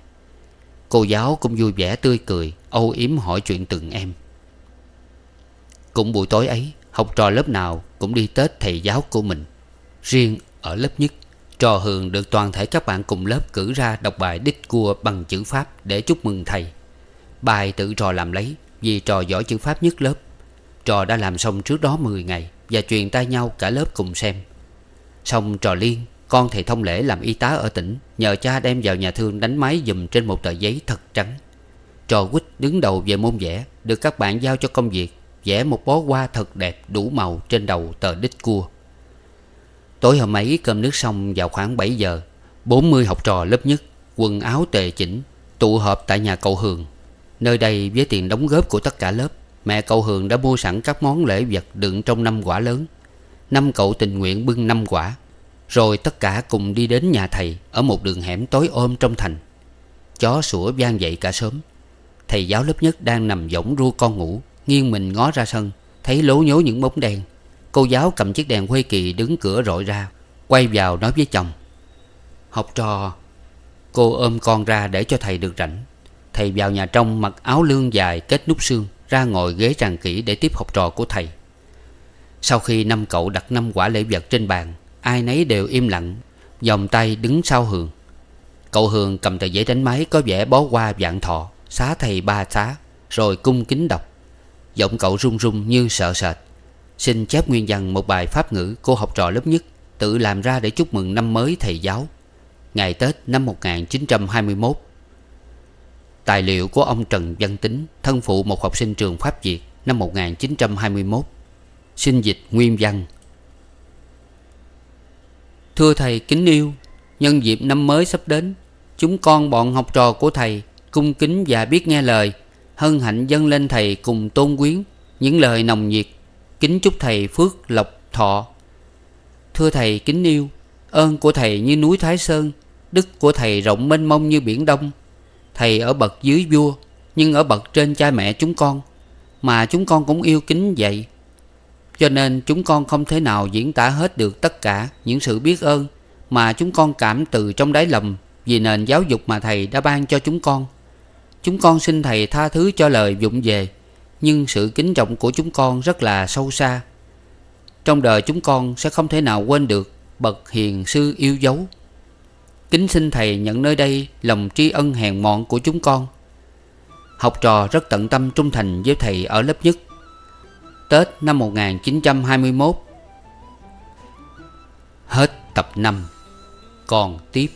Cô giáo cũng vui vẻ tươi cười Âu yếm hỏi chuyện từng em Cũng buổi tối ấy Học trò lớp nào cũng đi Tết thầy giáo của mình Riêng ở lớp nhất Trò hường được toàn thể các bạn cùng lớp cử ra đọc bài đích cua bằng chữ Pháp để chúc mừng thầy Bài tự trò làm lấy vì trò giỏi chữ Pháp nhất lớp Trò đã làm xong trước đó 10 ngày Và truyền tay nhau cả lớp cùng xem Xong trò Liên Con thầy thông lễ làm y tá ở tỉnh Nhờ cha đem vào nhà thương đánh máy dùm trên một tờ giấy thật trắng Trò quýt đứng đầu về môn vẽ Được các bạn giao cho công việc Vẽ một bó hoa thật đẹp đủ màu trên đầu tờ đích cua Tối hôm ấy cơm nước xong vào khoảng 7 giờ 40 học trò lớp nhất Quần áo tề chỉnh Tụ họp tại nhà cậu Hường Nơi đây với tiền đóng góp của tất cả lớp Mẹ cậu Hường đã mua sẵn các món lễ vật đựng trong năm quả lớn Năm cậu tình nguyện bưng năm quả Rồi tất cả cùng đi đến nhà thầy Ở một đường hẻm tối ôm trong thành Chó sủa vang dậy cả sớm Thầy giáo lớp nhất đang nằm võng ru con ngủ Nghiêng mình ngó ra sân Thấy lố nhố những bóng đèn Cô giáo cầm chiếc đèn huê kỳ đứng cửa rọi ra Quay vào nói với chồng Học trò Cô ôm con ra để cho thầy được rảnh thầy vào nhà trong mặc áo lương dài kết nút xương ra ngồi ghế tràn kỹ để tiếp học trò của thầy sau khi năm cậu đặt năm quả lễ vật trên bàn ai nấy đều im lặng vòng tay đứng sau hường cậu hường cầm tờ giấy đánh máy có vẻ bó qua vạn thọ xá thầy ba xá rồi cung kính đọc giọng cậu run run như sợ sệt xin chép nguyên văn một bài pháp ngữ cô học trò lớp nhất tự làm ra để chúc mừng năm mới thầy giáo ngày tết năm 1921 Tài liệu của ông Trần Văn Tính Thân phụ một học sinh trường Pháp Việt Năm 1921 Sinh dịch Nguyên Văn Thưa thầy kính yêu Nhân dịp năm mới sắp đến Chúng con bọn học trò của thầy Cung kính và biết nghe lời Hân hạnh dâng lên thầy cùng tôn quyến Những lời nồng nhiệt Kính chúc thầy phước lộc thọ Thưa thầy kính yêu Ơn của thầy như núi Thái Sơn Đức của thầy rộng mênh mông như biển Đông Thầy ở bậc dưới vua Nhưng ở bậc trên cha mẹ chúng con Mà chúng con cũng yêu kính vậy Cho nên chúng con không thể nào diễn tả hết được tất cả những sự biết ơn Mà chúng con cảm từ trong đáy lòng Vì nền giáo dục mà Thầy đã ban cho chúng con Chúng con xin Thầy tha thứ cho lời dụng về Nhưng sự kính trọng của chúng con rất là sâu xa Trong đời chúng con sẽ không thể nào quên được Bậc hiền sư yêu dấu Kính xin Thầy nhận nơi đây lòng tri ân hèn mọn của chúng con Học trò rất tận tâm trung thành với Thầy ở lớp nhất Tết năm 1921 Hết tập 5 Còn tiếp